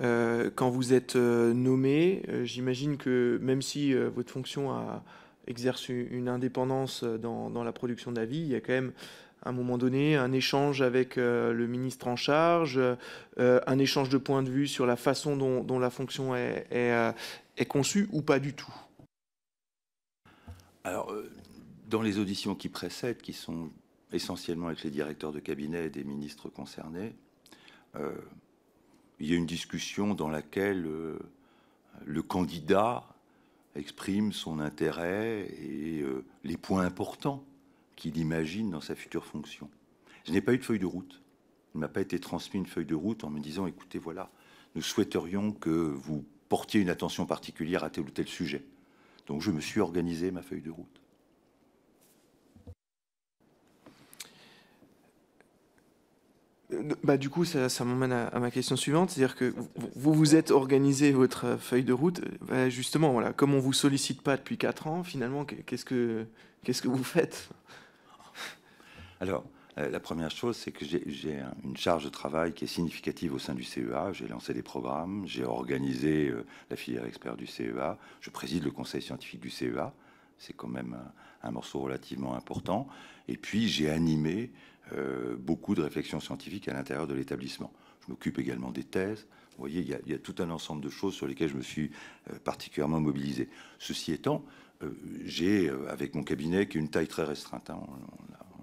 Euh, quand vous êtes euh, nommé, j'imagine que même si votre fonction exerce une indépendance dans, la production d'avis, il y a quand même à un moment donné un échange avec le ministre en charge, un échange de points de vue sur la façon dont, la fonction est, est, est conçu ou pas du tout Alors, euh, dans les auditions qui précèdent, qui sont essentiellement avec les directeurs de cabinet et des ministres concernés, euh, il y a une discussion dans laquelle euh, le candidat exprime son intérêt et les points importants qu'il imagine dans sa future fonction. Je n'ai pas eu de feuille de route. Il ne m'a pas été transmis une feuille de route en me disant, écoutez, voilà, nous souhaiterions que vous portiez une attention particulière à tel ou tel sujet. Donc je me suis organisé ma feuille de route. Euh, bah, du coup, ça, m'emmène à, ma question suivante, c'est-à-dire que vous vous êtes organisé votre euh, feuille de route. Euh, bah, justement, voilà, comme on ne vous sollicite pas depuis 4 ans, finalement, qu'est-ce que qu'est-ce que vous faites Alors, euh, la première chose, c'est que j'ai une charge de travail qui est significative au sein du CEA. J'ai lancé des programmes, j'ai organisé euh, la filière expert du CEA, je préside le conseil scientifique du CEA, c'est quand même un, morceau relativement important. Et puis j'ai animé euh, beaucoup de réflexions scientifiques à l'intérieur de l'établissement. Je m'occupe également des thèses. Vous voyez, il y, a, tout un ensemble de choses sur lesquelles je me suis particulièrement mobilisé. Ceci étant, j'ai, avec mon cabinet, qui est une taille très restreinte, hein,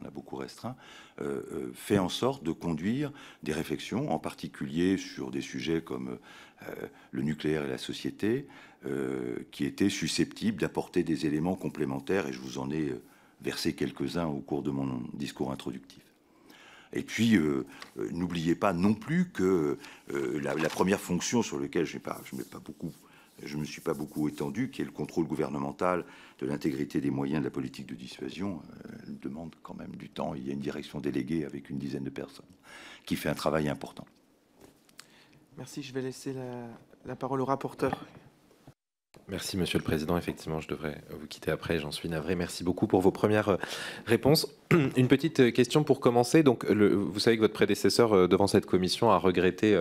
on a beaucoup restreint, euh, euh, fait en sorte de conduire des réflexions, en particulier sur des sujets comme euh, le nucléaire et la société, qui étaient susceptibles d'apporter des éléments complémentaires, et je vous en ai versé quelques-uns au cours de mon discours introductif. Et puis, n'oubliez pas non plus que la, première fonction sur laquelle je n'ai pas, pas beaucoup je ne me suis pas beaucoup étendu, qui est le contrôle gouvernemental de l'intégrité des moyens de la politique de dissuasion, euh, elle demande quand même du temps. Il y a une direction déléguée avec une dizaine de personnes qui fait un travail important. Merci, je vais laisser la, parole au rapporteur. Merci, Monsieur le Président. Effectivement, je devrais vous quitter après, j'en suis navré. Merci beaucoup pour vos premières euh, réponses. Une petite euh, question pour commencer. Donc, vous savez que votre prédécesseur, devant cette commission, a regretté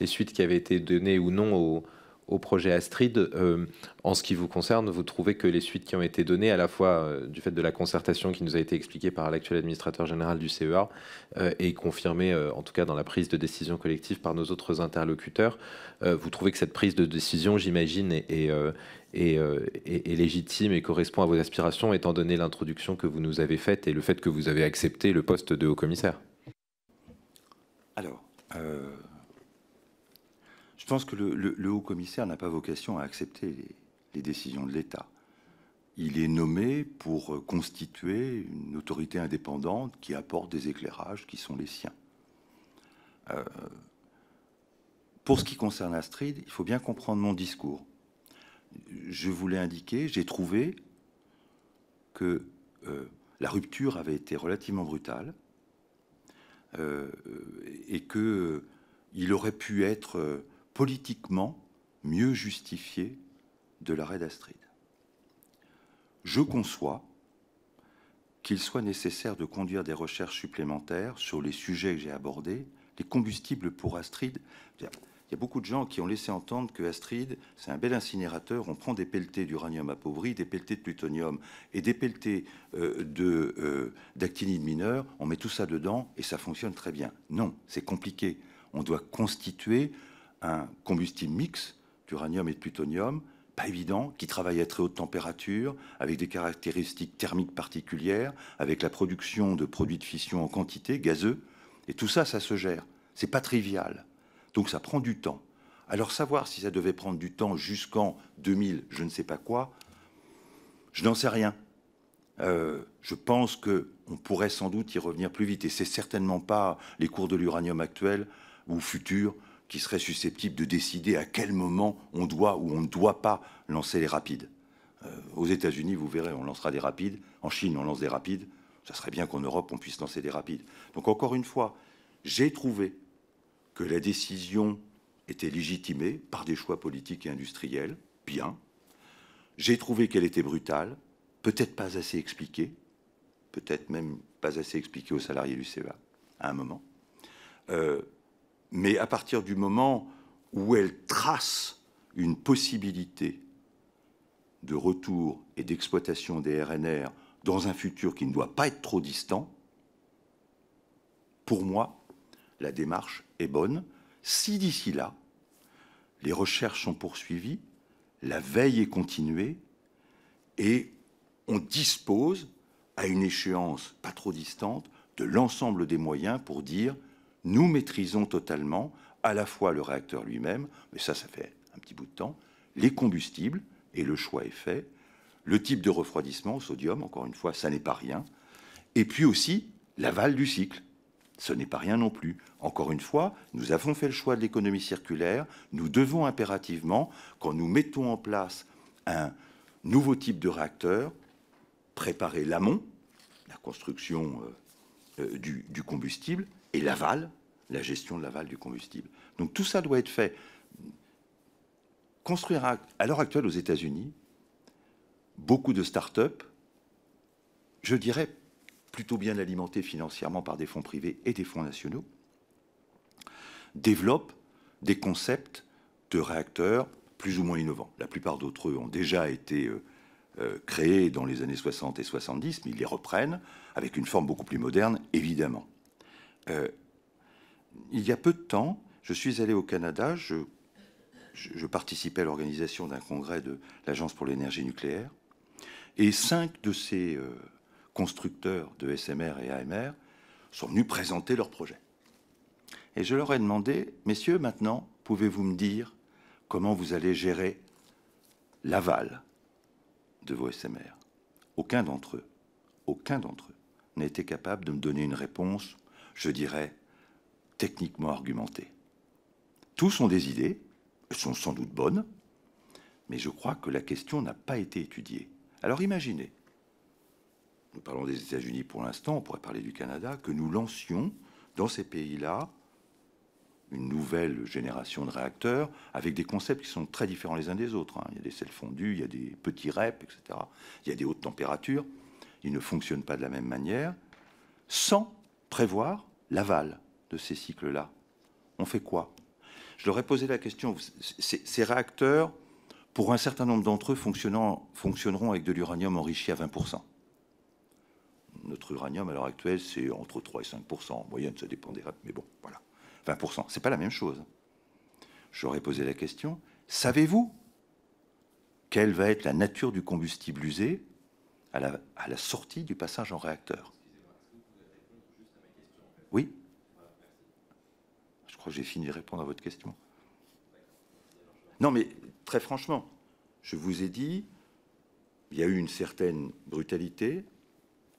les suites qui avaient été données ou non aux, au projet Astrid. Euh, en ce qui vous concerne, vous trouvez que les suites qui ont été données, à la fois euh, du fait de la concertation qui nous a été expliquée par l'actuel administrateur général du CEA euh, et confirmée, en tout cas dans la prise de décision collective par nos autres interlocuteurs, vous trouvez que cette prise de décision, j'imagine, est, est, légitime et correspond à vos aspirations, étant donné l'introduction que vous nous avez faite et le fait que vous avez accepté le poste de haut-commissaire Alors, je pense que le, haut commissaire n'a pas vocation à accepter les, décisions de l'État. Il est nommé pour constituer une autorité indépendante qui apporte des éclairages qui sont les siens. Euh, pour ce qui concerne Astrid, il faut bien comprendre mon discours. Je voulais indiquer, j'ai trouvé que euh, la rupture avait été relativement brutale euh, et qu'il aurait pu être politiquement mieux justifié de l'arrêt d'Astrid. Je conçois qu'il soit nécessaire de conduire des recherches supplémentaires sur les sujets que j'ai abordés, les combustibles pour Astrid. Il y a beaucoup de gens qui ont laissé entendre que Astrid, c'est un bel incinérateur, on prend des pelletés d'uranium appauvri, des pelletés de plutonium et des pelletés euh, de euh, d'actinide on met tout ça dedans et ça fonctionne très bien. Non, c'est compliqué. On doit constituer un combustible mixte d'uranium et de plutonium, pas évident, qui travaille à très haute température, avec des caractéristiques thermiques particulières, avec la production de produits de fission en quantité, gazeux. Et tout ça, ça se gère. C'est pas trivial. Donc ça prend du temps. Alors savoir si ça devait prendre du temps jusqu'en 2000, je ne sais pas quoi, je n'en sais rien. Euh, je pense que on pourrait sans doute y revenir plus vite. Et c'est certainement pas les cours de l'uranium actuel ou futur qui serait susceptible de décider à quel moment on doit ou on ne doit pas lancer les rapides. Euh, aux États-Unis, vous verrez, on lancera des rapides. En Chine, on lance des rapides. Ça serait bien qu'en Europe, on puisse lancer des rapides. Donc encore une fois, j'ai trouvé que la décision était légitimée par des choix politiques et industriels, bien. J'ai trouvé qu'elle était brutale, peut-être pas assez expliquée, peut-être même pas assez expliquée aux salariés du CEA à un moment. Euh, mais à partir du moment où elle trace une possibilité de retour et d'exploitation des RNR dans un futur qui ne doit pas être trop distant, pour moi, la démarche est bonne. Si d'ici là, les recherches sont poursuivies, la veille est continuée et on dispose à une échéance pas trop distante de l'ensemble des moyens pour dire nous maîtrisons totalement à la fois le réacteur lui-même, mais ça, ça fait un petit bout de temps, les combustibles, et le choix est fait, le type de refroidissement au sodium, encore une fois, ça n'est pas rien, et puis aussi l'aval du cycle. Ce n'est pas rien non plus. Encore une fois, nous avons fait le choix de l'économie circulaire. Nous devons impérativement, quand nous mettons en place un nouveau type de réacteur, préparer l'amont, la construction euh, euh, du combustible, et l'aval, la gestion de l'aval du combustible. Donc tout ça doit être fait. Construire à, l'heure actuelle aux États-Unis, beaucoup de start-up, je dirais plutôt bien alimentées financièrement par des fonds privés et des fonds nationaux, développent des concepts de réacteurs plus ou moins innovants. La plupart d'entre eux ont déjà été euh, euh, créés dans les années 60 et 70, mais ils les reprennent avec une forme beaucoup plus moderne, évidemment. Euh, il y a peu de temps, je suis allé au Canada, je, je, participais à l'organisation d'un congrès de l'Agence pour l'énergie nucléaire, et cinq de ces euh, constructeurs de SMR et AMR sont venus présenter leur projet. Et je leur ai demandé, messieurs, maintenant, pouvez-vous me dire comment vous allez gérer l'aval de vos SMR Aucun d'entre eux, aucun d'entre eux n'a été capable de me donner une réponse je dirais, techniquement argumenté. Tous ont des idées, elles sont sans doute bonnes, mais je crois que la question n'a pas été étudiée. Alors imaginez, nous parlons des États-Unis pour l'instant, on pourrait parler du Canada, que nous lancions dans ces pays-là une nouvelle génération de réacteurs avec des concepts qui sont très différents les uns des autres. Hein. Il y a des sels fondus, il y a des petits REP, etc. Il y a des hautes températures. Ils ne fonctionnent pas de la même manière sans prévoir l'aval de ces cycles-là. On fait quoi Je leur ai posé la question. Ces réacteurs, pour un certain nombre d'entre eux, fonctionneront avec de l'uranium enrichi à 20%. Notre uranium, à l'heure actuelle, c'est entre 3 et 5%. En moyenne, ça dépend des... Mais bon, voilà. 20%, ce n'est pas la même chose. Je leur ai posé la question, savez-vous quelle va être la nature du combustible usé à la sortie du passage en réacteur oui Je crois que j'ai fini de répondre à votre question. Non, mais très franchement, je vous ai dit, il y a eu une certaine brutalité,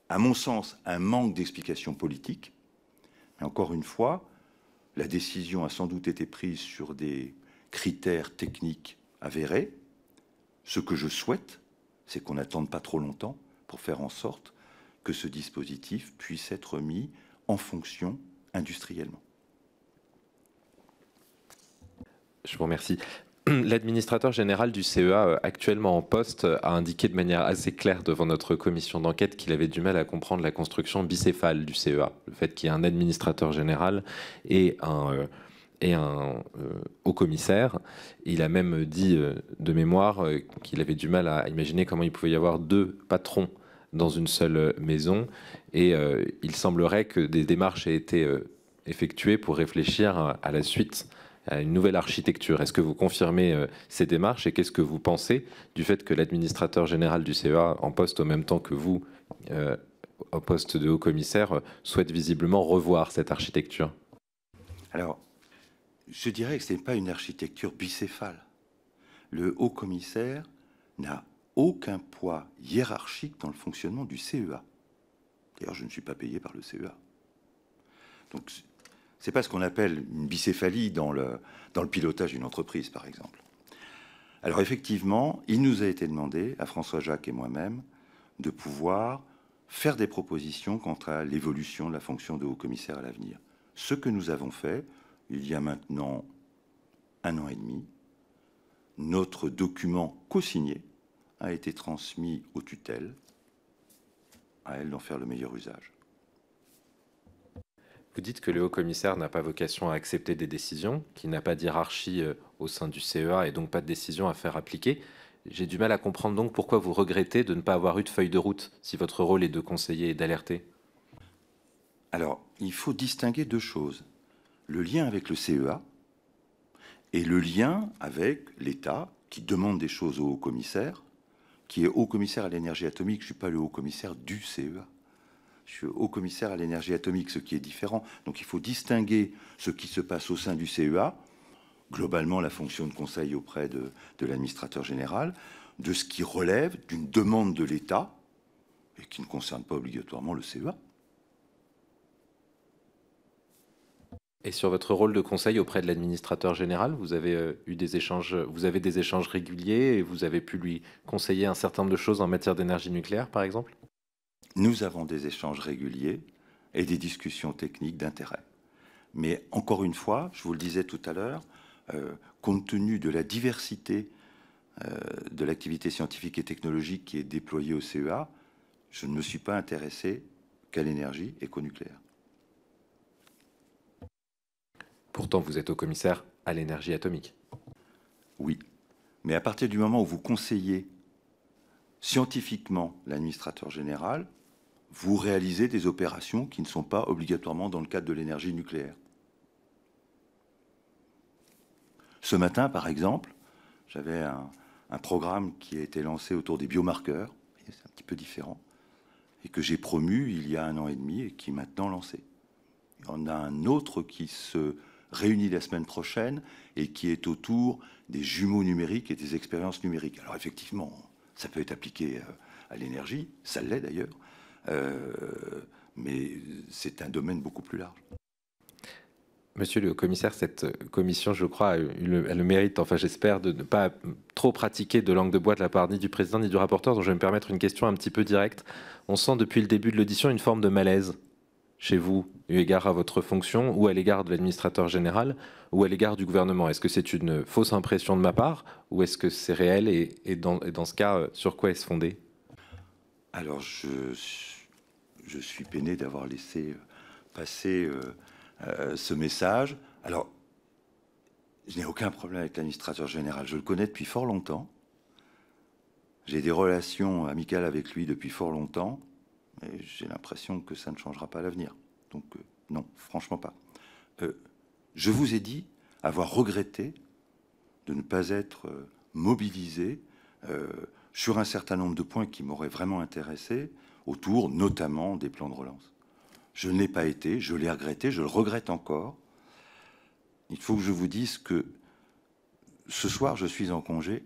à mon sens, un manque d'explication politique. Mais encore une fois, la décision a sans doute été prise sur des critères techniques avérés. Ce que je souhaite, c'est qu'on n'attende pas trop longtemps pour faire en sorte que ce dispositif puisse être mis en fonction industriellement. Je vous remercie. L'administrateur général du CEA, euh, actuellement en poste, euh, a indiqué de manière assez claire devant notre commission d'enquête qu'il avait du mal à comprendre la construction bicéphale du CEA. Le fait qu'il y ait un administrateur général et un, euh, haut commissaire. Il a même dit de mémoire qu'il avait du mal à imaginer comment il pouvait y avoir deux patrons dans une seule euh, maison. Et euh, il semblerait que des démarches aient été euh, effectuées pour réfléchir à, la suite, à une nouvelle architecture. Est-ce que vous confirmez ces démarches et qu'est-ce que vous pensez du fait que l'administrateur général du CEA, en poste au même temps que vous, au poste de haut commissaire, souhaite visiblement revoir cette architecture Alors, je dirais que ce n'est pas une architecture bicéphale. Le haut commissaire n'a aucun poids hiérarchique dans le fonctionnement du CEA. D'ailleurs, je ne suis pas payé par le CEA. Donc, c'est pas ce qu'on appelle une bicéphalie dans le, dans le pilotage d'une entreprise, par exemple. Alors, effectivement, il nous a été demandé, à François Jacques et moi-même, de pouvoir faire des propositions quant à l'évolution de la fonction de haut-commissaire à l'avenir. Ce que nous avons fait, il y a maintenant un an et demi, notre document co-signé, a été transmis aux tutelles, à elles d'en faire le meilleur usage. Vous dites que le haut-commissaire n'a pas vocation à accepter des décisions, qu'il n'a pas d'hierarchie euh, au sein du CEA et donc pas de décision à faire appliquer. J'ai du mal à comprendre donc pourquoi vous regrettez de ne pas avoir eu de feuille de route si votre rôle est de conseiller et d'alerter. Alors, il faut distinguer deux choses. Le lien avec le CEA et le lien avec l'État qui demande des choses au haut-commissaire qui est haut commissaire à l'énergie atomique. Je ne suis pas le haut commissaire du CEA. Je suis haut commissaire à l'énergie atomique, ce qui est différent. Donc il faut distinguer ce qui se passe au sein du CEA, globalement la fonction de conseil auprès de, de l'administrateur général, de ce qui relève d'une demande de l'État et qui ne concerne pas obligatoirement le CEA. Et sur votre rôle de conseil auprès de l'administrateur général, vous avez euh, eu des échanges, vous avez des échanges réguliers et vous avez pu lui conseiller un certain nombre de choses en matière d'énergie nucléaire, par exemple Nous avons des échanges réguliers et des discussions techniques d'intérêt. Mais encore une fois, je vous le disais tout à l'heure, euh, compte tenu de la diversité euh, de l'activité scientifique et technologique qui est déployée au CEA, je ne me suis pas intéressé qu'à l'énergie et qu'au nucléaire. Pourtant, vous êtes au commissaire à l'énergie atomique. Oui, mais à partir du moment où vous conseillez scientifiquement l'administrateur général, vous réalisez des opérations qui ne sont pas obligatoirement dans le cadre de l'énergie nucléaire. Ce matin, par exemple, j'avais un, programme qui a été lancé autour des biomarqueurs, c'est un petit peu différent, et que j'ai promu il y a un an et demi et qui est maintenant lancé. Il y en a un autre qui se réunie la semaine prochaine et qui est autour des jumeaux numériques et des expériences numériques. Alors effectivement, ça peut être appliqué euh, à l'énergie, ça l'est d'ailleurs, euh, mais c'est un domaine beaucoup plus large. Monsieur le commissaire, cette commission, je crois, elle le, mérite, enfin j'espère, de ne pas trop pratiquer de langue de bois de la part ni du président ni du rapporteur, donc je vais me permettre une question un petit peu directe. On sent depuis le début de l'audition une forme de malaise chez vous eu égard à votre fonction ou à l'égard de l'administrateur général ou à l'égard du gouvernement Est-ce que c'est une fausse impression de ma part ou est-ce que c'est réel et, dans, ce cas, euh, sur quoi est-ce fondé Alors, je, suis peiné d'avoir laissé euh, passer euh, ce message. Alors, je n'ai aucun problème avec l'administrateur général. Je le connais depuis fort longtemps. J'ai des relations amicales avec lui depuis fort longtemps j'ai l'impression que ça ne changera pas l'avenir. Donc, euh, non, franchement pas. Euh, je vous ai dit avoir regretté de ne pas être euh, mobilisé sur un certain nombre de points qui m'auraient vraiment intéressé, autour notamment des plans de relance. Je ne l'ai pas été, je l'ai regretté, je le regrette encore. Il faut que je vous dise que ce soir, je suis en congé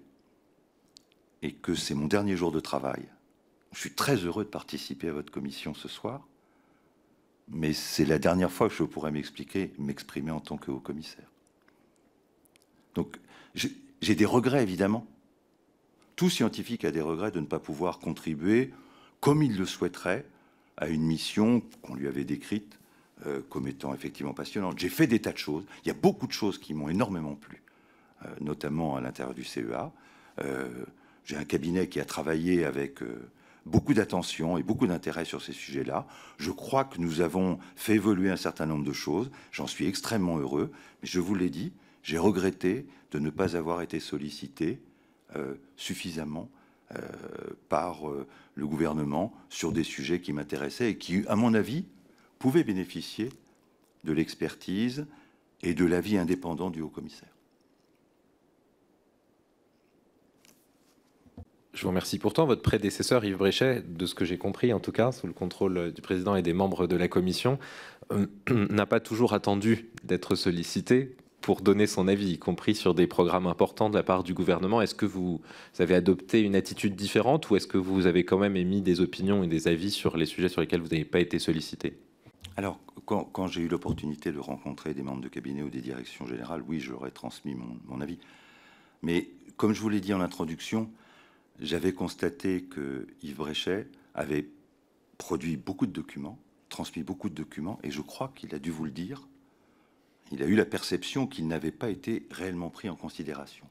et que c'est mon dernier jour de travail. Je suis très heureux de participer à votre commission ce soir, mais c'est la dernière fois que je pourrais m'expliquer, m'exprimer en tant que haut-commissaire. Donc, j'ai des regrets, évidemment. Tout scientifique a des regrets de ne pas pouvoir contribuer, comme il le souhaiterait, à une mission qu'on lui avait décrite euh, comme étant effectivement passionnante. J'ai fait des tas de choses. Il y a beaucoup de choses qui m'ont énormément plu, euh, notamment à l'intérieur du CEA. Euh, j'ai un cabinet qui a travaillé avec beaucoup d'attention et beaucoup d'intérêt sur ces sujets-là. Je crois que nous avons fait évoluer un certain nombre de choses. J'en suis extrêmement heureux. Mais je vous l'ai dit, j'ai regretté de ne pas avoir été sollicité euh, suffisamment euh, par euh, le gouvernement sur des sujets qui m'intéressaient et qui, à mon avis, pouvaient bénéficier de l'expertise et de l'avis indépendant du haut-commissaire. Je vous remercie. Pourtant, votre prédécesseur Yves Bréchet, de ce que j'ai compris en tout cas, sous le contrôle euh, du président et des membres de la commission, euh, n'a pas toujours attendu d'être sollicité pour donner son avis, y compris sur des programmes importants de la part du gouvernement. Est-ce que vous avez adopté une attitude différente ou est-ce que vous avez quand même émis des opinions et des avis sur les sujets sur lesquels vous n'avez pas été sollicité Alors, quand, j'ai eu l'opportunité de rencontrer des membres de cabinet ou des directions générales, oui, j'aurais transmis mon, mon avis. Mais comme je vous l'ai dit en introduction, j'avais constaté que Yves Bréchet avait produit beaucoup de documents, transmis beaucoup de documents, et je crois qu'il a dû vous le dire. Il a eu la perception qu'il n'avait pas été réellement pris en considération.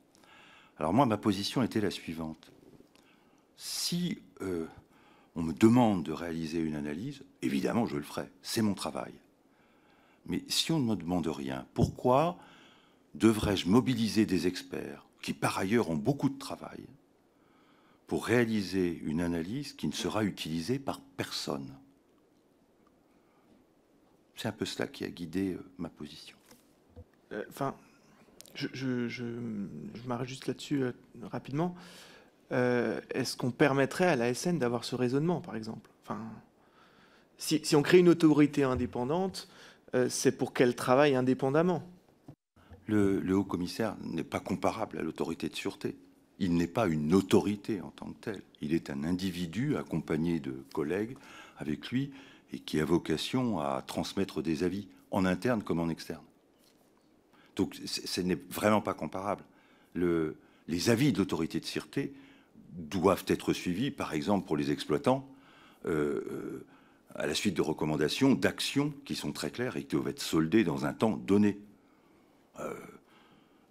Alors moi, ma position était la suivante. Si euh, on me demande de réaliser une analyse, évidemment, je le ferai. C'est mon travail. Mais si on ne me demande rien, pourquoi devrais-je mobiliser des experts qui, par ailleurs, ont beaucoup de travail, pour réaliser une analyse qui ne sera utilisée par personne. C'est un peu cela qui a guidé euh, ma position. Euh, enfin, je, je, m'arrête juste là-dessus euh, rapidement. Est-ce qu'on permettrait à la SN d'avoir ce raisonnement, par exemple enfin, si, on crée une autorité indépendante, c'est pour qu'elle travaille indépendamment. le haut commissaire n'est pas comparable à l'autorité de sûreté il n'est pas une autorité en tant que telle. Il est un individu accompagné de collègues avec lui et qui a vocation à transmettre des avis en interne comme en externe. Donc ce n'est vraiment pas comparable. les avis de l'autorité de sûreté doivent être suivis, par exemple pour les exploitants, euh, euh, à la suite de recommandations, d'actions qui sont très claires et qui doivent être soldées dans un temps donné. Euh,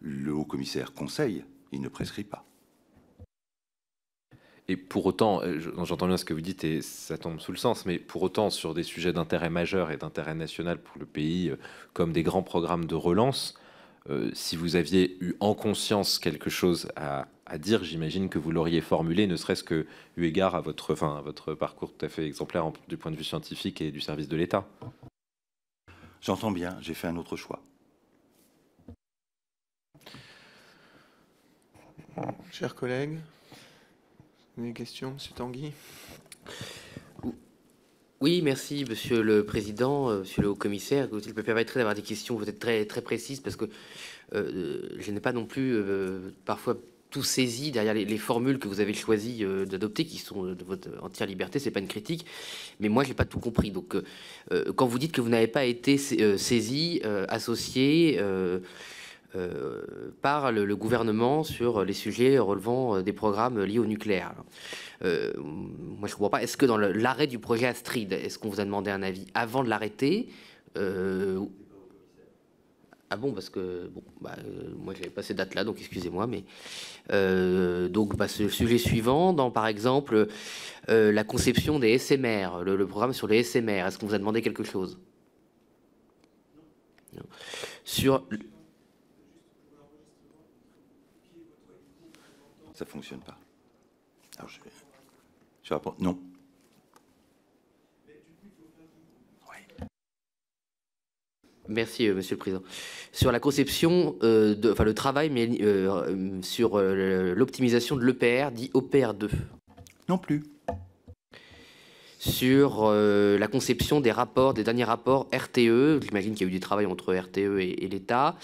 le haut commissaire conseille, il ne prescrit pas. Et pour autant, euh, j'entends bien ce que vous dites et ça tombe sous le sens, mais pour autant, sur des sujets d'intérêt majeur et d'intérêt national pour le pays, euh, comme des grands programmes de relance, euh, si vous aviez eu en conscience quelque chose à, dire, j'imagine que vous l'auriez formulé, ne serait-ce que eu égard à votre, enfin, à votre parcours tout à fait exemplaire du point de vue scientifique et du service de l'État. J'entends bien, j'ai fait un autre choix. Chers collègues une question, M. Tanguy oui, merci, Monsieur le Président, euh, Monsieur le Haut-Commissaire. Il me permettrait d'avoir des questions peut-être très, très précises parce que euh, euh, je n'ai pas non plus parfois tout saisi derrière les, formules que vous avez choisi d'adopter, qui sont de votre entière liberté, ce n'est pas une critique, mais moi je n'ai pas tout compris. Donc quand vous dites que vous n'avez pas été saisi, associé, euh, par le, gouvernement sur les sujets relevant euh, des programmes euh, liés au nucléaire. moi, je ne comprends pas. Est-ce que dans l'arrêt du projet Astrid, est-ce qu'on vous a demandé un avis avant de l'arrêter ah bon, parce que bon, bah, n'avais moi pas ces dates-là, donc excusez-moi, mais donc le bah, sujet suivant, dans par exemple la conception des SMR, le, programme sur les SMR, est-ce qu'on vous a demandé quelque chose non. Sur Ça ne fonctionne pas. Alors je, non. Merci, euh, Monsieur le Président. Sur la conception, euh, de, enfin le travail, mais euh, sur l'optimisation de l'EPR, dit OPR2. Non plus sur euh, la conception des rapports, des derniers rapports RTE. J'imagine qu'il y a eu du travail entre RTE et, l'État,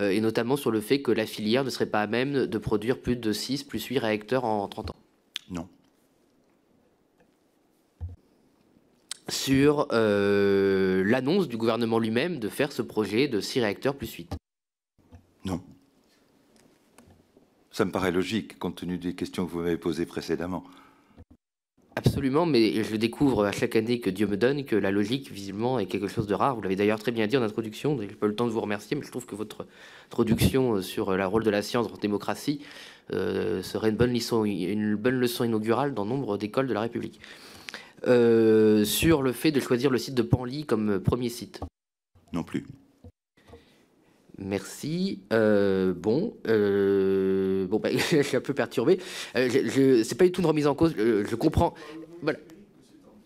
euh, et notamment sur le fait que la filière ne serait pas à même de produire plus de 6, plus 8 réacteurs en 30 ans. Non. Sur euh, l'annonce du gouvernement lui-même de faire ce projet de 6 réacteurs plus 8. Non. Ça me paraît logique, compte tenu des questions que vous m'avez posées précédemment. Absolument, mais je découvre à chaque année que Dieu me donne que la logique, visiblement, est quelque chose de rare. Vous l'avez d'ailleurs très bien dit en introduction, je n'ai pas eu le temps de vous remercier, mais je trouve que votre introduction euh, sur euh, la rôle de la science en démocratie euh, serait une bonne, leçon, une bonne leçon inaugurale dans nombre d'écoles de la République. sur le fait de choisir le site de Panly comme premier site. Non plus. Merci. Euh, bon, euh, bon bah, je suis un peu perturbé. Euh, je, pas du tout une remise en cause. Euh, je, comprends.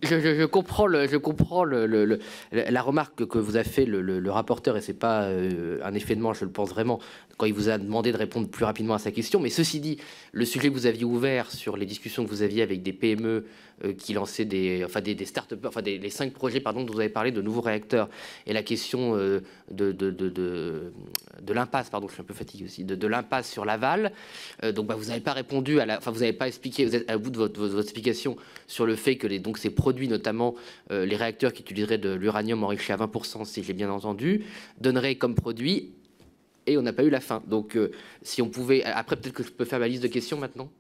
Je, comprends, je comprends la remarque que vous a fait le, rapporteur, et c'est pas un effet de manche, je le pense vraiment, quand il vous a demandé de répondre plus rapidement à sa question. Mais ceci dit, le sujet que vous aviez ouvert sur les discussions que vous aviez avec des PME euh, qui lançait des, enfin des, start enfin des, les cinq projets pardon, dont vous avez parlé de nouveaux réacteurs, et la question euh, de, de, de, l'impasse, pardon, je suis un peu fatigué aussi, de, l'impasse sur l'aval. Euh, donc bah, vous n'avez pas répondu, à la, enfin vous n'avez pas expliqué, vous êtes à bout de votre, explication sur le fait que les, donc ces produits, notamment les réacteurs qui utiliseraient de l'uranium enrichi à 20%, si j'ai bien entendu, donneraient comme produit et on n'a pas eu la fin. Donc, si on pouvait. Après, peut-être que je peux faire ma liste de questions maintenant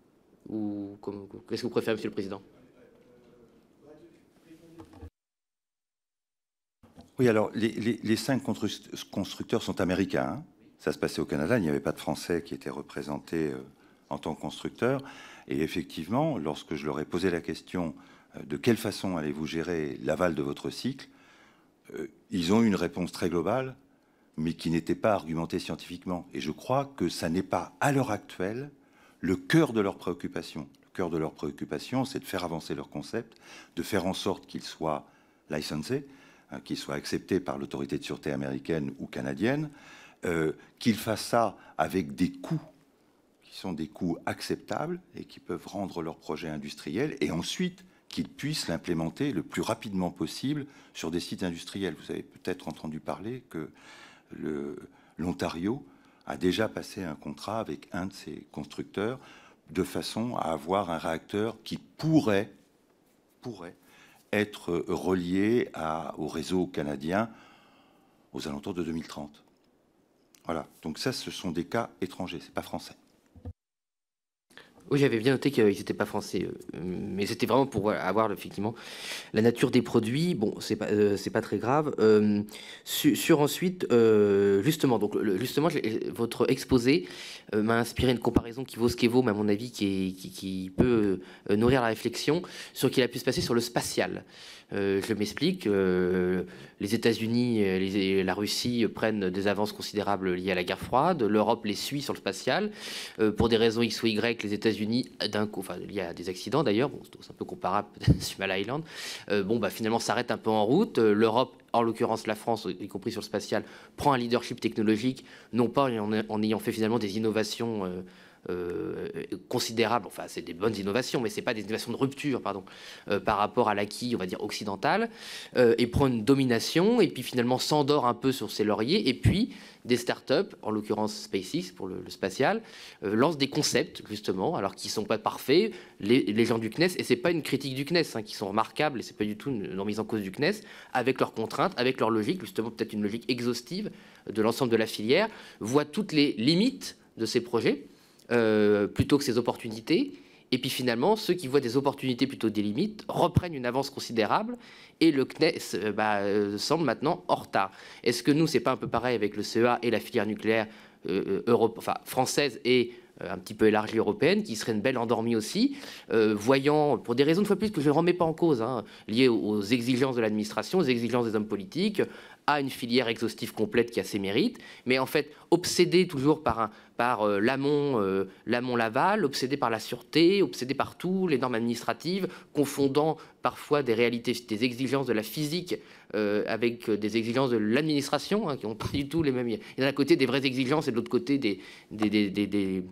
Ou qu'est-ce que vous préférez, monsieur le président Oui, alors les, cinq constructeurs sont américains. Ça se passait au Canada, il n'y avait pas de Français qui étaient représentés euh, en tant que constructeurs. Et effectivement, lorsque je leur ai posé la question euh, de quelle façon allez-vous gérer l'aval de votre cycle, euh, ils ont eu une réponse très globale, mais qui n'était pas argumentée scientifiquement. Et je crois que ça n'est pas, à l'heure actuelle, le cœur de leurs préoccupations. Le cœur de leurs préoccupations, c'est de faire avancer leur concept, de faire en sorte qu'ils soient licencié. Hein, qui soit accepté par l'autorité de sûreté américaine ou canadienne, euh, qu'il fasse ça avec des coûts qui sont des coûts acceptables et qui peuvent rendre leur projet industriel, et ensuite qu'ils puissent l'implémenter le plus rapidement possible sur des sites industriels. Vous avez peut-être entendu parler que l'Ontario a déjà passé un contrat avec un de ses constructeurs de façon à avoir un réacteur qui pourrait, pourrait être euh, relié au réseau canadien aux alentours de 2030. Voilà, donc ça, ce sont des cas étrangers, ce n'est pas français. Oui, j'avais bien noté qu'ils n'étaient pas français, euh, mais c'était vraiment pour avoir effectivement la nature des produits. Bon, c'est pas euh, pas très grave. Euh, sur, ensuite, justement, donc justement, votre exposé m'a inspiré une comparaison qui vaut ce qu'elle vaut, mais à mon avis qui, peut nourrir la réflexion sur ce qu'il a pu se passer sur le spatial. Euh, je m'explique. Euh, les États-Unis et la Russie prennent des avances considérables liées à la guerre froide. L'Europe les suit sur le spatial. Euh, pour des raisons X ou Y, les États-Unis, d'un coup, enfin, il y des accidents d'ailleurs, c'est un peu comparable à Sumal Island, bon, bah, finalement s'arrête un peu en route. L'Europe en l'occurrence la France, y compris sur le spatial, prend un leadership technologique, non pas en, en ayant fait finalement des innovations euh, considérable, enfin c'est des bonnes innovations, mais c'est pas des innovations de rupture, pardon, euh, par rapport à l'acquis, on va dire, occidental, euh, et prend une domination, et puis finalement s'endort un peu sur ses lauriers, et puis des startups, en l'occurrence SpaceX pour le, spatial, lancent des concepts, justement, alors qu'ils sont pas parfaits, les, gens du CNES, et c'est pas une critique du CNES, hein, qui sont remarquables, et c'est pas du tout une mise en cause du CNES, avec leurs contraintes, avec leur logique, justement peut-être une logique exhaustive de l'ensemble de la filière, voit toutes les limites de ces projets, euh, plutôt que ses opportunités. Et puis finalement, ceux qui voient des opportunités plutôt des limites reprennent une avance considérable et le CNES euh, bah, euh, semble maintenant hors retard. Est-ce que nous, c'est pas un peu pareil avec le CEA et la filière nucléaire française et un petit peu élargie européenne, qui serait une belle endormie aussi, voyant, pour des raisons de fois plus que je ne remets pas en cause, hein, liées aux exigences de l'administration, aux exigences des hommes politiques, une filière exhaustive complète qui a ses mérites, mais en fait, obsédé toujours par, par euh, l'amont euh, l'amont, l'aval, obsédé par la sûreté, obsédé par tout, les normes administratives, confondant parfois des réalités, des exigences de la physique euh, avec des exigences de l'administration, hein, qui n'ont pas du tout les mêmes. Il y a d'un côté des vraies exigences et de l'autre côté des, des, des,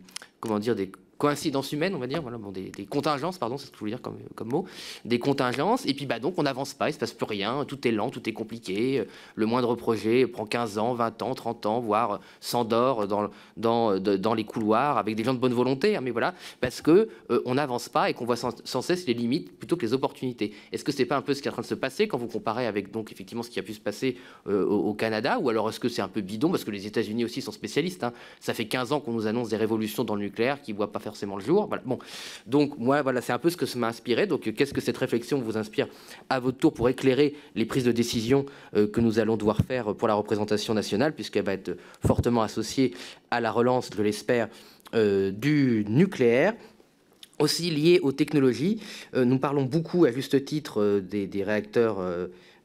comment dire, des coïncidence humaines, on va dire, voilà, bon, des, contingences, pardon, c'est ce que je voulais dire comme, comme mot, des contingences, et puis bah donc on n'avance pas, il se passe plus rien, tout est lent, tout est compliqué, le moindre projet prend 15 ans, 20 ans, 30 ans, voire s'endort dans, dans, dans les couloirs avec des gens de bonne volonté, hein, mais voilà, parce que euh, on n'avance pas et qu'on voit sans, cesse les limites plutôt que les opportunités. Est-ce que c'est pas un peu ce qui est en train de se passer quand vous comparez avec donc effectivement ce qui a pu se passer euh, au, Canada, ou alors est-ce que c'est un peu bidon parce que les États-Unis aussi sont spécialistes, hein? ça fait 15 ans qu'on nous annonce des révolutions dans le nucléaire qui voient pas forcément le jour. Bon, donc moi, voilà, c'est un peu ce que ça m'a inspiré. Donc, euh, qu'est-ce que cette réflexion vous inspire à votre tour pour éclairer les prises de décision euh, que nous allons devoir faire pour la représentation nationale, puisqu'elle va être fortement associée à la relance, je l'espère, euh, du nucléaire aussi lié aux technologies. nous parlons beaucoup, à juste titre, des, réacteurs,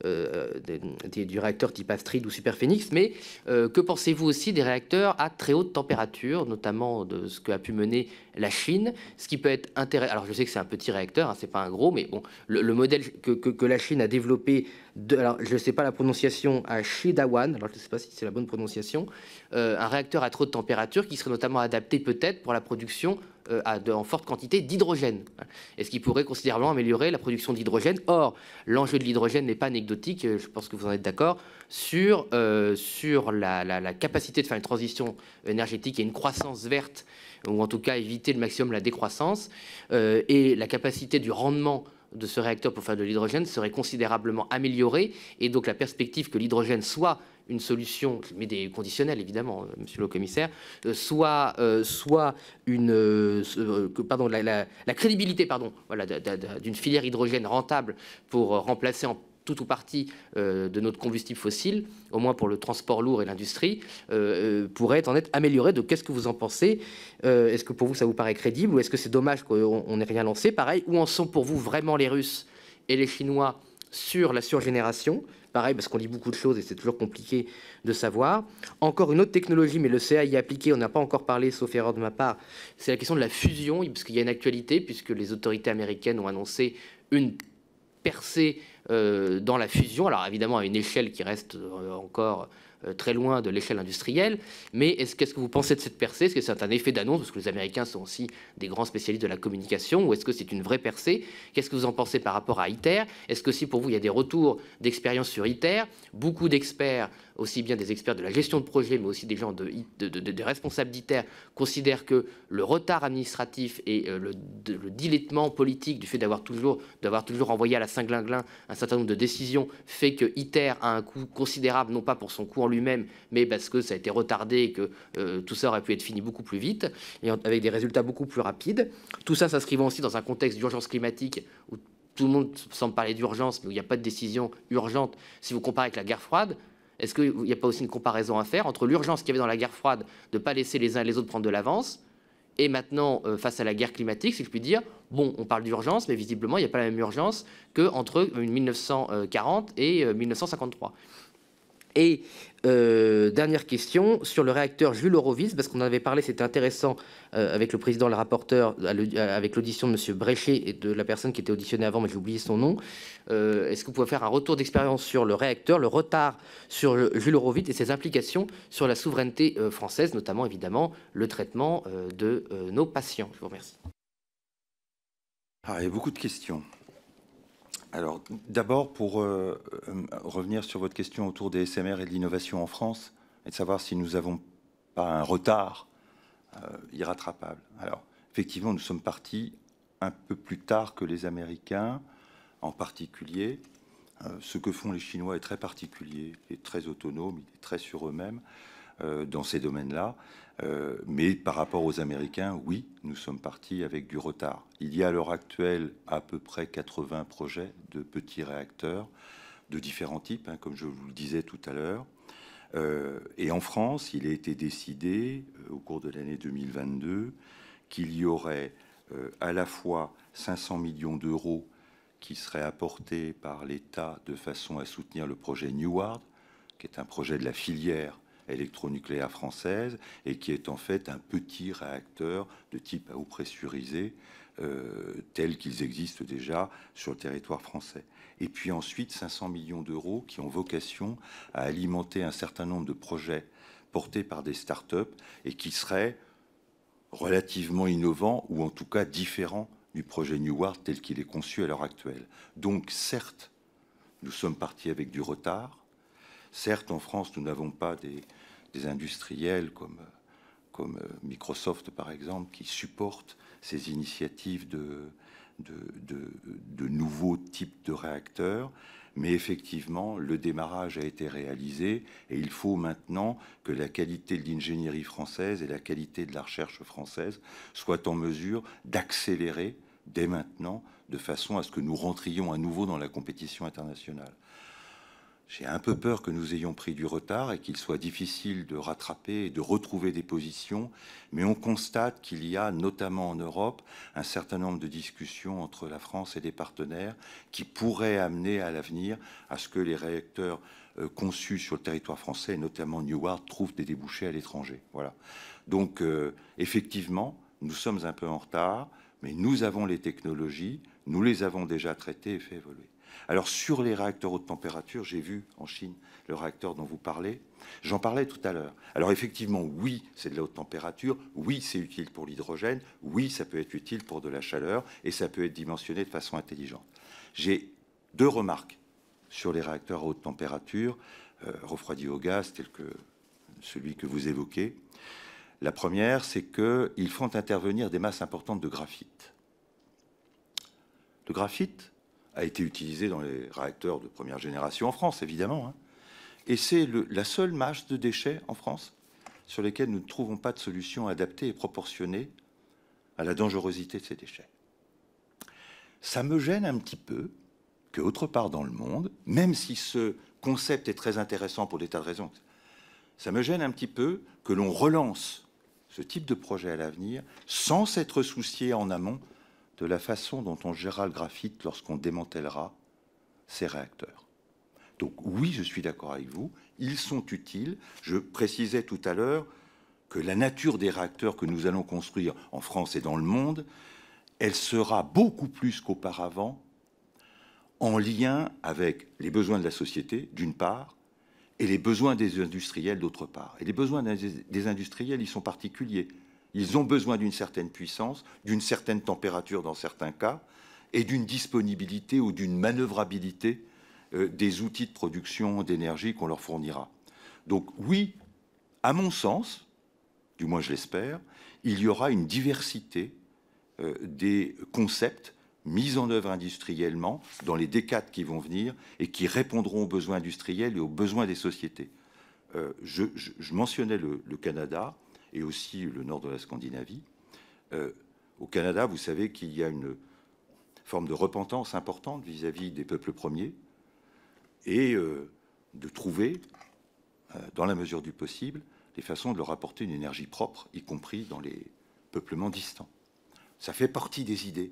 du réacteur type Astrid ou Superphénix, mais que pensez-vous aussi des réacteurs à très haute température, notamment de ce que a pu mener la Chine, ce qui peut être intéressant. Alors je sais que c'est un petit réacteur, ce hein, c'est pas un gros, mais bon, le, modèle que, la Chine a développé, je alors je sais pas la prononciation, à Shidawan, alors je sais pas si c'est la bonne prononciation, euh, un réacteur à trop de température qui serait notamment adapté peut-être pour la production euh, en forte quantité d'hydrogène, hein, et ce qui pourrait considérablement améliorer la production d'hydrogène. Or, l'enjeu de l'hydrogène n'est pas anecdotique, euh, je pense que vous en êtes d'accord, sur, la capacité de faire une transition énergétique et une croissance verte ou en tout cas éviter le maximum la décroissance, euh, et la capacité du rendement de ce réacteur pour faire de l'hydrogène serait considérablement améliorée, et donc la perspective que l'hydrogène soit une solution, mais des conditionnels évidemment, euh, monsieur le commissaire, euh, soit, soit une, pardon, la, crédibilité pardon, voilà, d'une filière hydrogène rentable pour remplacer en tout ou partie euh, de notre combustible fossile, au moins pour le transport lourd et l'industrie, euh, euh, pourrait en être améliorée. Donc qu'est-ce que vous en pensez Est-ce que pour vous ça vous paraît crédible ou est-ce que c'est dommage qu'on n'ait rien lancé Pareil, où en sont pour vous vraiment les Russes et les Chinois sur la surgénération Pareil, parce qu'on lit beaucoup de choses et c'est toujours compliqué de savoir. Encore une autre technologie, mais le CA y est appliqué, on n'a pas encore parlé, sauf erreur de ma part, c'est la question de la fusion, parce qu'il y a une actualité, puisque les autorités américaines ont annoncé une percé euh, dans la fusion, alors évidemment à une échelle qui reste euh, encore euh, très loin de l'échelle industrielle. Mais qu'est-ce que vous pensez de cette percée Est-ce que c'est un effet d'annonce Parce que les Américains sont aussi des grands spécialistes de la communication. Ou est-ce que c'est une vraie percée Qu'est-ce que vous en pensez par rapport à ITER Est-ce que si pour vous, il y a des retours d'expérience sur ITER Beaucoup d'experts, aussi bien des experts de la gestion de projet, mais aussi des gens de, de, responsables d'ITER, considèrent que le retard administratif et euh, le, dilettement politique du fait d'avoir toujours, d'avoir toujours envoyé à la Saint-Glinglin un certain nombre de décisions fait que ITER a un coût considérable, non pas pour son coût en lui-même, mais parce que ça a été retardé et que euh, tout ça aurait pu être fini beaucoup plus vite et avec des résultats beaucoup plus rapides. Tout ça s'inscrivant aussi dans un contexte d'urgence climatique où tout le monde semble parler d'urgence, mais où il n'y a pas de décision urgente. Si vous comparez avec la guerre froide, est-ce qu'il n'y a pas aussi une comparaison à faire entre l'urgence qu'il y avait dans la guerre froide de ne pas laisser les uns et les autres prendre de l'avance et maintenant, euh, face à la guerre climatique, si je puis dire, bon, on parle d'urgence, mais visiblement, il n'y a pas la même urgence qu'entre 1940 euh, et 1953. Et euh, dernière question sur le réacteur Jules Horowitz, parce qu'on en avait parlé, c'était intéressant euh, avec le président, le rapporteur, avec l'audition de M. Bréchet et de la personne qui était auditionnée avant, mais j'ai oublié son nom. Euh, est-ce que vous pouvez faire un retour d'expérience sur le réacteur, le retard sur Jules Horowitz et ses implications sur la souveraineté française, notamment évidemment le traitement de nos patients Je vous remercie. Ah, il y a beaucoup de questions. Alors d'abord, pour euh, euh, revenir sur votre question autour des SMR et de l'innovation en France, et de savoir si nous n'avons pas un retard euh, irrattrapable. Alors effectivement, nous sommes partis un peu plus tard que les Américains, en particulier. ce que font les Chinois est très particulier, il est très autonome, il est très sur eux-mêmes dans ces domaines-là. Euh, mais par rapport aux Américains, oui, nous sommes partis avec du retard. Il y a à l'heure actuelle à peu près 80 projets de petits réacteurs de différents types, hein, comme je vous le disais tout à l'heure. Euh, et en France, il a été décidé euh, au cours de l'année 2022 qu'il y aurait à la fois 500 millions d'euros qui seraient apportés par l'État de façon à soutenir le projet Neward, qui est un projet de la filière électronucléaire française et qui est en fait un petit réacteur de type à eau pressurisée euh, tels qu'ils existent déjà sur le territoire français. Et puis ensuite 500 millions d'euros qui ont vocation à alimenter un certain nombre de projets portés par des start-up et qui seraient relativement innovants ou en tout cas différents du projet New World tel qu'il est conçu à l'heure actuelle. Donc certes, nous sommes partis avec du retard, Certes, en France, nous n'avons pas des, industriels comme, euh, Microsoft, par exemple, qui supportent ces initiatives de, de nouveaux types de réacteurs, mais effectivement, le démarrage a été réalisé et il faut maintenant que la qualité de l'ingénierie française et la qualité de la recherche française soient en mesure d'accélérer dès maintenant de façon à ce que nous rentrions à nouveau dans la compétition internationale. J'ai un peu peur que nous ayons pris du retard et qu'il soit difficile de rattraper et de retrouver des positions, mais on constate qu'il y a, notamment en Europe, un certain nombre de discussions entre la France et des partenaires qui pourraient amener à l'avenir à ce que les réacteurs euh, conçus sur le territoire français, notamment Newark, trouvent des débouchés à l'étranger. Voilà. Donc, euh, effectivement, nous sommes un peu en retard, mais nous avons les technologies, nous les avons déjà traitées et fait évoluer. Alors sur les réacteurs haute température, j'ai vu en Chine le réacteur dont vous parlez. J'en parlais tout à l'heure. Alors effectivement, oui, c'est de la haute température, oui, c'est utile pour l'hydrogène, oui, ça peut être utile pour de la chaleur, et ça peut être dimensionné de façon intelligente. J'ai deux remarques sur les réacteurs à haute température, euh, refroidis au gaz tel que celui que vous évoquez. La première, c'est qu'ils font intervenir des masses importantes de graphite. Le graphite, a été utilisé dans les réacteurs de première génération en France, évidemment. Hein. Et c'est la seule masse de déchets en France sur lesquels nous ne trouvons pas de solution adaptée et proportionnée à la dangerosité de ces déchets. Ça me gêne un petit peu que, part dans le monde, même si ce concept est très intéressant pour des tas de raisons, ça me gêne un petit peu que l'on relance ce type de projet à l'avenir sans s'être soucié en amont de la façon dont on gérera le graphite lorsqu'on démantèlera ces réacteurs. Donc oui, je suis d'accord avec vous, ils sont utiles. Je précisais tout à l'heure que la nature des réacteurs que nous allons construire en France et dans le monde, elle sera beaucoup plus qu'auparavant en lien avec les besoins de la société, d'une part, et les besoins des industriels, d'autre part. Et les besoins des industriels, ils sont particuliers. Ils ont besoin d'une certaine puissance, d'une certaine température dans certains cas, et d'une disponibilité ou d'une manœuvrabilité euh, des outils de production d'énergie qu'on leur fournira. Donc oui, à mon sens, du moins je l'espère, il y aura une diversité euh, des concepts mis en œuvre industriellement dans les décades qui vont venir et qui répondront aux besoins industriels et aux besoins des sociétés. Euh, je, mentionnais le Canada et aussi le nord de la Scandinavie. Euh, au Canada, vous savez qu'il y a une forme de repentance importante vis-à-vis des peuples premiers et euh, de trouver, euh, dans la mesure du possible, des façons de leur apporter une énergie propre, y compris dans les peuplements distants. Ça fait partie des idées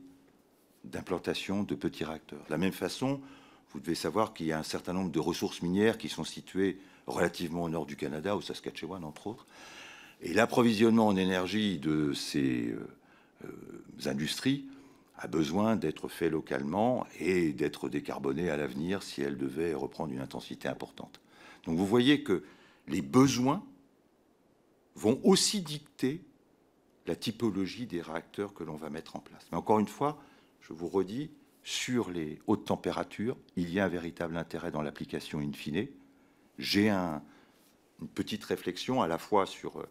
d'implantation de petits réacteurs. De la même façon, vous devez savoir qu'il y a un certain nombre de ressources minières qui sont situées relativement au nord du Canada, au Saskatchewan entre autres, et l'approvisionnement en énergie de ces euh, industries a besoin d'être fait localement et d'être décarboné à l'avenir si elle devait reprendre une intensité importante. Donc vous voyez que les besoins vont aussi dicter la typologie des réacteurs que l'on va mettre en place. Mais encore une fois, je vous redis, sur les hautes températures, il y a un véritable intérêt dans l'application in fine. J'ai une petite réflexion à la fois sur euh,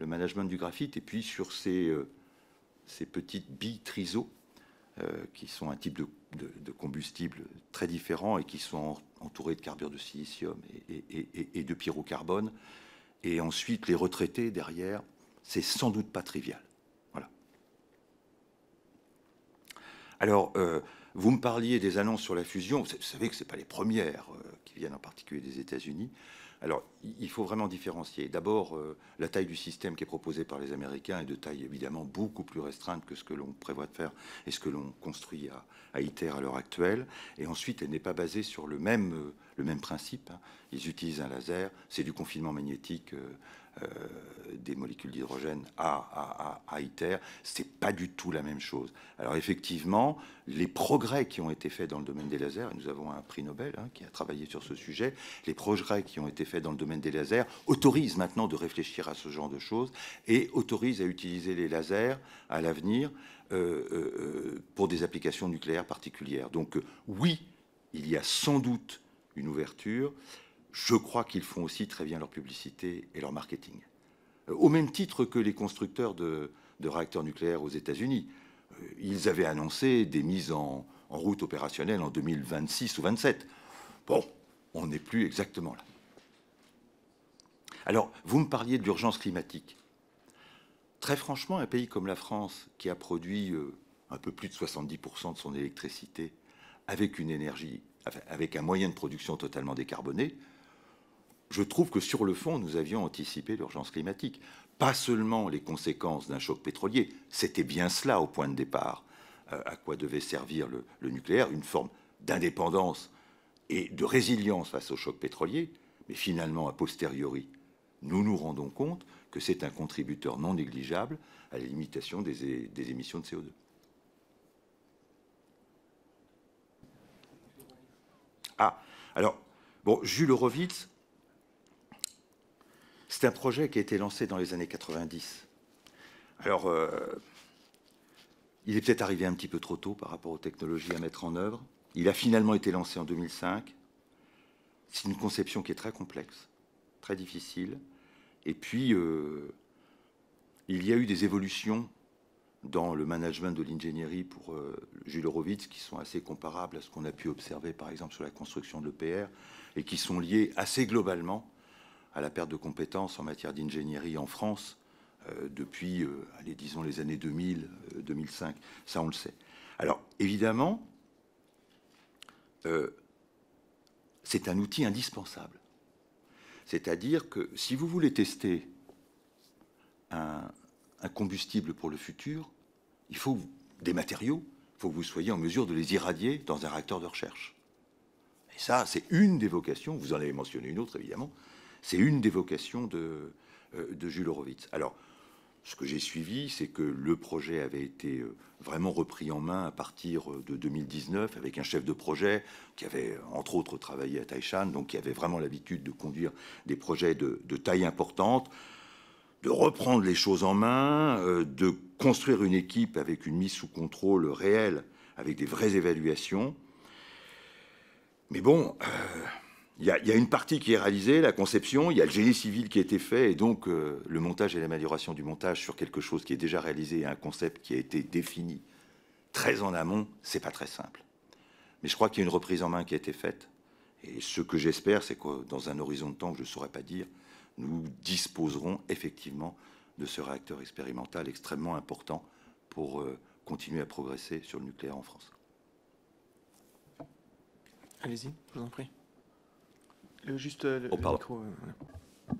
le management du graphite, et puis sur ces, euh, ces petites billes triso, euh, qui sont un type de, combustible très différent et qui sont entourés de carbure de silicium et, de pyrocarbone. Et ensuite, les retraités derrière, c'est sans doute pas trivial. Voilà. Alors, euh, vous me parliez des annonces sur la fusion. Vous savez que ce pas les premières qui viennent en particulier des États-Unis. Alors, il faut vraiment différencier. D'abord, euh, la taille du système qui est proposé par les Américains est de taille évidemment beaucoup plus restreinte que ce que l'on prévoit de faire et ce que l'on construit à, ITER à l'heure actuelle. Et ensuite, elle n'est pas basée sur le même, euh, le même principe. Hein. Ils utilisent un laser, c'est du confinement magnétique euh, euh, des molécules d'hydrogène à, à, à, ITER, c'est pas du tout la même chose. Alors effectivement, les progrès qui ont été faits dans le domaine des lasers, nous avons un prix Nobel hein, qui a travaillé sur ce sujet, les progrès qui ont été faits dans le domaine des lasers autorisent maintenant de réfléchir à ce genre de choses et autorisent à utiliser les lasers à l'avenir euh, euh, pour des applications nucléaires particulières. Donc oui, il y a sans doute une ouverture je crois qu'ils font aussi très bien leur publicité et leur marketing. Euh, au même titre que les constructeurs de, réacteurs nucléaires aux États-Unis, euh, ils avaient annoncé des mises en, route opérationnelles en 2026 ou 2027. Bon, on n'est plus exactement là. Alors, vous me parliez de l'urgence climatique. Très franchement, un pays comme la France, qui a produit euh, un peu plus de 70% de son électricité avec une énergie, avec un moyen de production totalement décarboné, je trouve que sur le fond, nous avions anticipé l'urgence climatique. Pas seulement les conséquences d'un choc pétrolier, c'était bien cela au point de départ. Euh, à quoi devait servir le, nucléaire Une forme d'indépendance et de résilience face au choc pétrolier. Mais finalement, a posteriori, nous nous rendons compte que c'est un contributeur non négligeable à la limitation des, émissions de CO2. Ah, alors, bon, Jules Horowitz c'est un projet qui a été lancé dans les années 90. Alors, euh, il est peut-être arrivé un petit peu trop tôt par rapport aux technologies à mettre en œuvre. Il a finalement été lancé en 2005. C'est une conception qui est très complexe, très difficile. Et puis, euh, il y a eu des évolutions dans le management de l'ingénierie pour euh, Jules Horowitz qui sont assez comparables à ce qu'on a pu observer, par exemple, sur la construction de l'EPR et qui sont liées assez globalement à la perte de compétences en matière d'ingénierie en France euh, depuis, euh, allez, disons, les années 2000, 2005. Euh, ça, on le sait. Alors, évidemment, c'est un outil indispensable. C'est-à-dire que si vous voulez tester un, un combustible pour le futur, il faut des matériaux, il faut que vous soyez en mesure de les irradier dans un réacteur de recherche. Et ça, c'est une des vocations, vous en avez mentionné une autre évidemment, c'est une des vocations de, euh, de Jules Horowitz. Alors, ce que j'ai suivi, c'est que le projet avait été euh, vraiment repris en main à partir euh, de 2019 avec un chef de projet qui avait entre autres travaillé à Taishan, donc qui avait vraiment l'habitude de conduire des projets de, taille importante, de reprendre les choses en main, de construire une équipe avec une mise sous contrôle réelle, avec des vraies évaluations. Mais bon, il y, a, une partie qui est réalisée, la conception, il y a le génie civil qui a été fait, et donc euh, le montage et l'amélioration du montage sur quelque chose qui est déjà réalisé, et un concept qui a été défini très en amont, c'est pas très simple. Mais je crois qu'il y a une reprise en main qui a été faite, et ce que j'espère, c'est que dans un horizon de temps que je ne saurais pas dire, nous disposerons effectivement de ce réacteur expérimental extrêmement important pour euh, continuer à progresser sur le nucléaire en France. Allez-y, je vous en prie juste euh, le, oh, euh,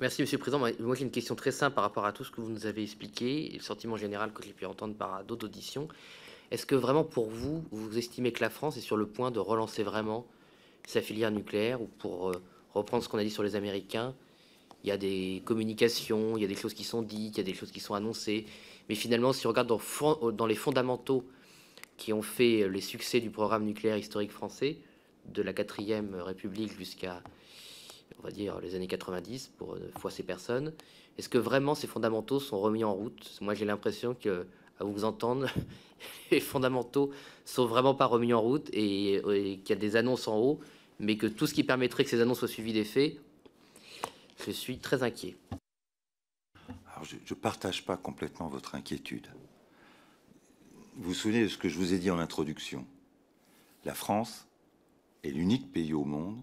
Merci, Monsieur le Président. Moi, j'ai une question très simple par rapport à tout ce que vous nous avez expliqué et le sentiment général que j'ai pu entendre par d'autres auditions. Est-ce que vraiment, pour vous, vous estimez que la France est sur le point de relancer vraiment sa filière nucléaire ou pour euh, reprendre ce qu'on a dit sur les Américains, il y a des communications, il y a des choses qui sont dites, il y a des choses qui sont annoncées. Mais finalement, si on regarde dans les fondamentaux qui ont fait les succès du programme nucléaire historique français, de la 4ème République jusqu'à, on va dire, les années 90 pour euh, fois ces personnes. Est-ce que vraiment ces fondamentaux sont remis en route Moi, j'ai l'impression que, à vous entendre, les fondamentaux ne sont vraiment pas remis en route et, qu'il y a des annonces en haut, mais que tout ce qui permettrait que ces annonces soient suivies des faits, je suis très inquiet. Alors, je ne partage pas complètement votre inquiétude. Vous vous souvenez de ce que je vous ai dit en introduction. La France est l'unique pays au monde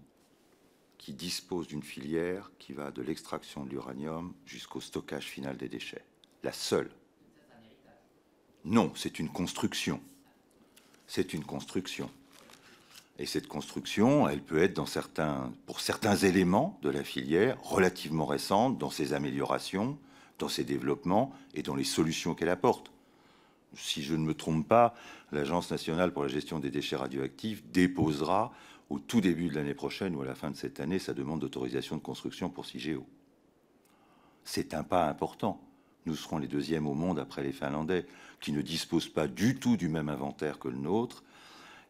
qui dispose d'une filière qui va de l'extraction de l'uranium jusqu'au stockage final des déchets. La seule. Non, c'est une construction. C'est une construction. Et cette construction, elle peut être dans certains, pour certains éléments de la filière relativement récente, dans ses améliorations, dans ses développements et dans les solutions qu'elle apporte si je ne me trompe pas, l'Agence nationale pour la gestion des déchets radioactifs déposera au tout début de l'année prochaine ou à la fin de cette année sa demande d'autorisation de construction pour CIGEO. C'est un pas important. Nous serons les deuxièmes au monde après les Finlandais, qui ne disposent pas du tout du même inventaire que le nôtre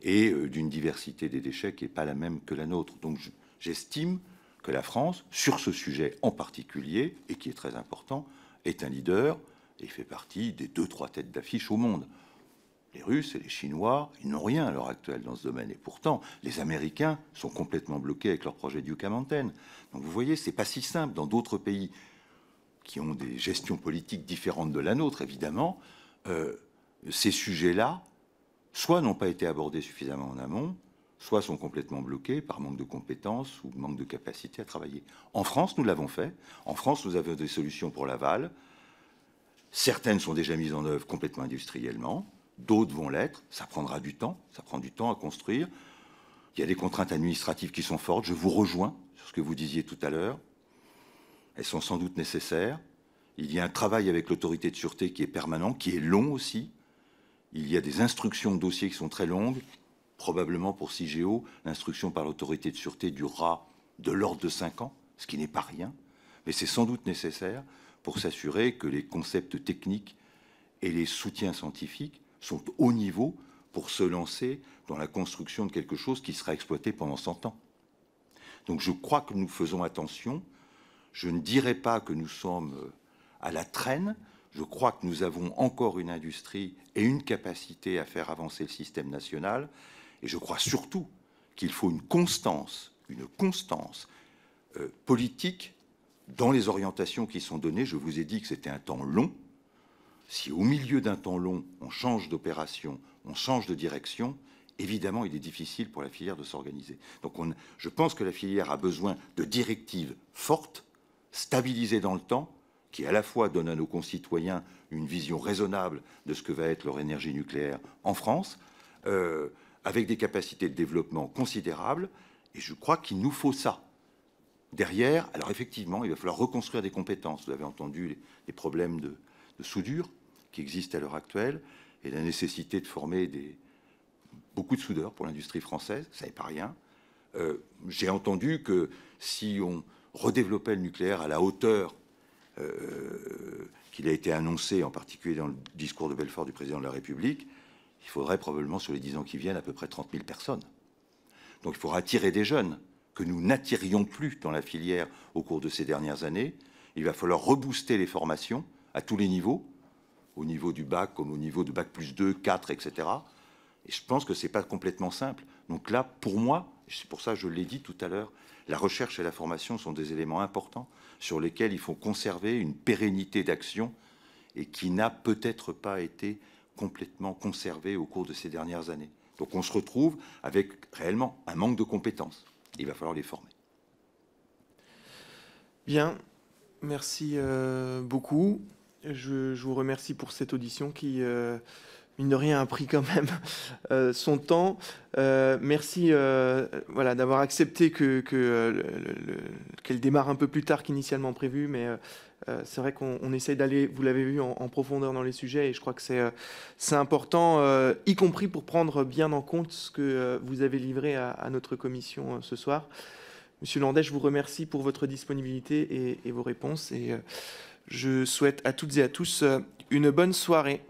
et euh, d'une diversité des déchets qui n'est pas la même que la nôtre. Donc j'estime que la France, sur ce sujet en particulier, et qui est très important, est un leader, il fait partie des deux, trois têtes d'affiche au monde. Les Russes et les Chinois, ils n'ont rien à l'heure actuelle dans ce domaine. Et pourtant, les Américains sont complètement bloqués avec leur projet du Donc vous voyez, c'est pas si simple. Dans d'autres pays qui ont des gestions politiques différentes de la nôtre, évidemment, euh, ces sujets-là, soit n'ont pas été abordés suffisamment en amont, soit sont complètement bloqués par manque de compétences ou manque de capacité à travailler. En France, nous l'avons fait. En France, nous avons des solutions pour l'aval, Certaines sont déjà mises en œuvre complètement industriellement, d'autres vont l'être, ça prendra du temps, ça prend du temps à construire. Il y a des contraintes administratives qui sont fortes, je vous rejoins sur ce que vous disiez tout à l'heure. Elles sont sans doute nécessaires. Il y a un travail avec l'autorité de sûreté qui est permanent, qui est long aussi. Il y a des instructions de dossiers qui sont très longues. Probablement pour CIGEO, l'instruction par l'autorité de sûreté durera de l'ordre de 5 ans, ce qui n'est pas rien, mais c'est sans doute nécessaire pour s'assurer que les concepts techniques et les soutiens scientifiques sont au niveau pour se lancer dans la construction de quelque chose qui sera exploité pendant 100 ans. Donc je crois que nous faisons attention. Je ne dirais pas que nous sommes euh, à la traîne. Je crois que nous avons encore une industrie et une capacité à faire avancer le système national. Et je crois surtout qu'il faut une constance, une constance euh, politique dans les orientations qui sont données, je vous ai dit que c'était un temps long. Si au milieu d'un temps long, on change d'opération, on change de direction, évidemment, il est difficile pour la filière de s'organiser. Donc on, je pense que la filière a besoin de directives fortes, stabilisées dans le temps, qui à la fois donnent à nos concitoyens une vision raisonnable de ce que va être leur énergie nucléaire en France, euh, avec des capacités de développement considérables. Et je crois qu'il nous faut ça. Derrière, alors effectivement, il va falloir reconstruire des compétences. Vous avez entendu les problèmes de, soudure qui existent à l'heure actuelle et la nécessité de former beaucoup de soudeurs pour l'industrie française, ça n'est pas rien. Euh, j'ai entendu que si on redéveloppait le nucléaire à la hauteur euh, qu'il a été annoncé, en particulier dans le discours de Belfort du président de la République, il faudrait probablement sur les 10 ans qui viennent à peu près 30 000 personnes. Donc il faudra attirer des jeunes que nous n'attirions plus dans la filière au cours de ces dernières années. Il va falloir rebooster les formations à tous les niveaux, au niveau du bac comme au niveau de bac plus 2, 4, etc. Et je pense que ce n'est pas complètement simple. Donc là, pour moi, c'est pour ça que je l'ai dit tout à l'heure, la recherche et la formation sont des éléments importants sur lesquels il faut conserver une pérennité d'action et qui n'a peut-être pas été complètement conservée au cours de ces dernières années. Donc on se retrouve avec réellement un manque de compétences. Il va falloir les former. Bien, merci euh, beaucoup. Je, vous remercie pour cette audition qui... Euh, mine de rien, a pris quand même euh, son temps. Euh, merci euh, voilà, d'avoir accepté qu'elle que, démarre un peu plus tard qu'initialement prévu, mais c'est vrai qu'on essaye d'aller, vous l'avez vu, en, profondeur dans les sujets, et je crois que c'est important, y compris pour prendre bien en compte ce que vous avez livré à, notre commission ce soir. Monsieur Landais, je vous remercie pour votre disponibilité et vos réponses, et je souhaite à toutes et à tous une bonne soirée.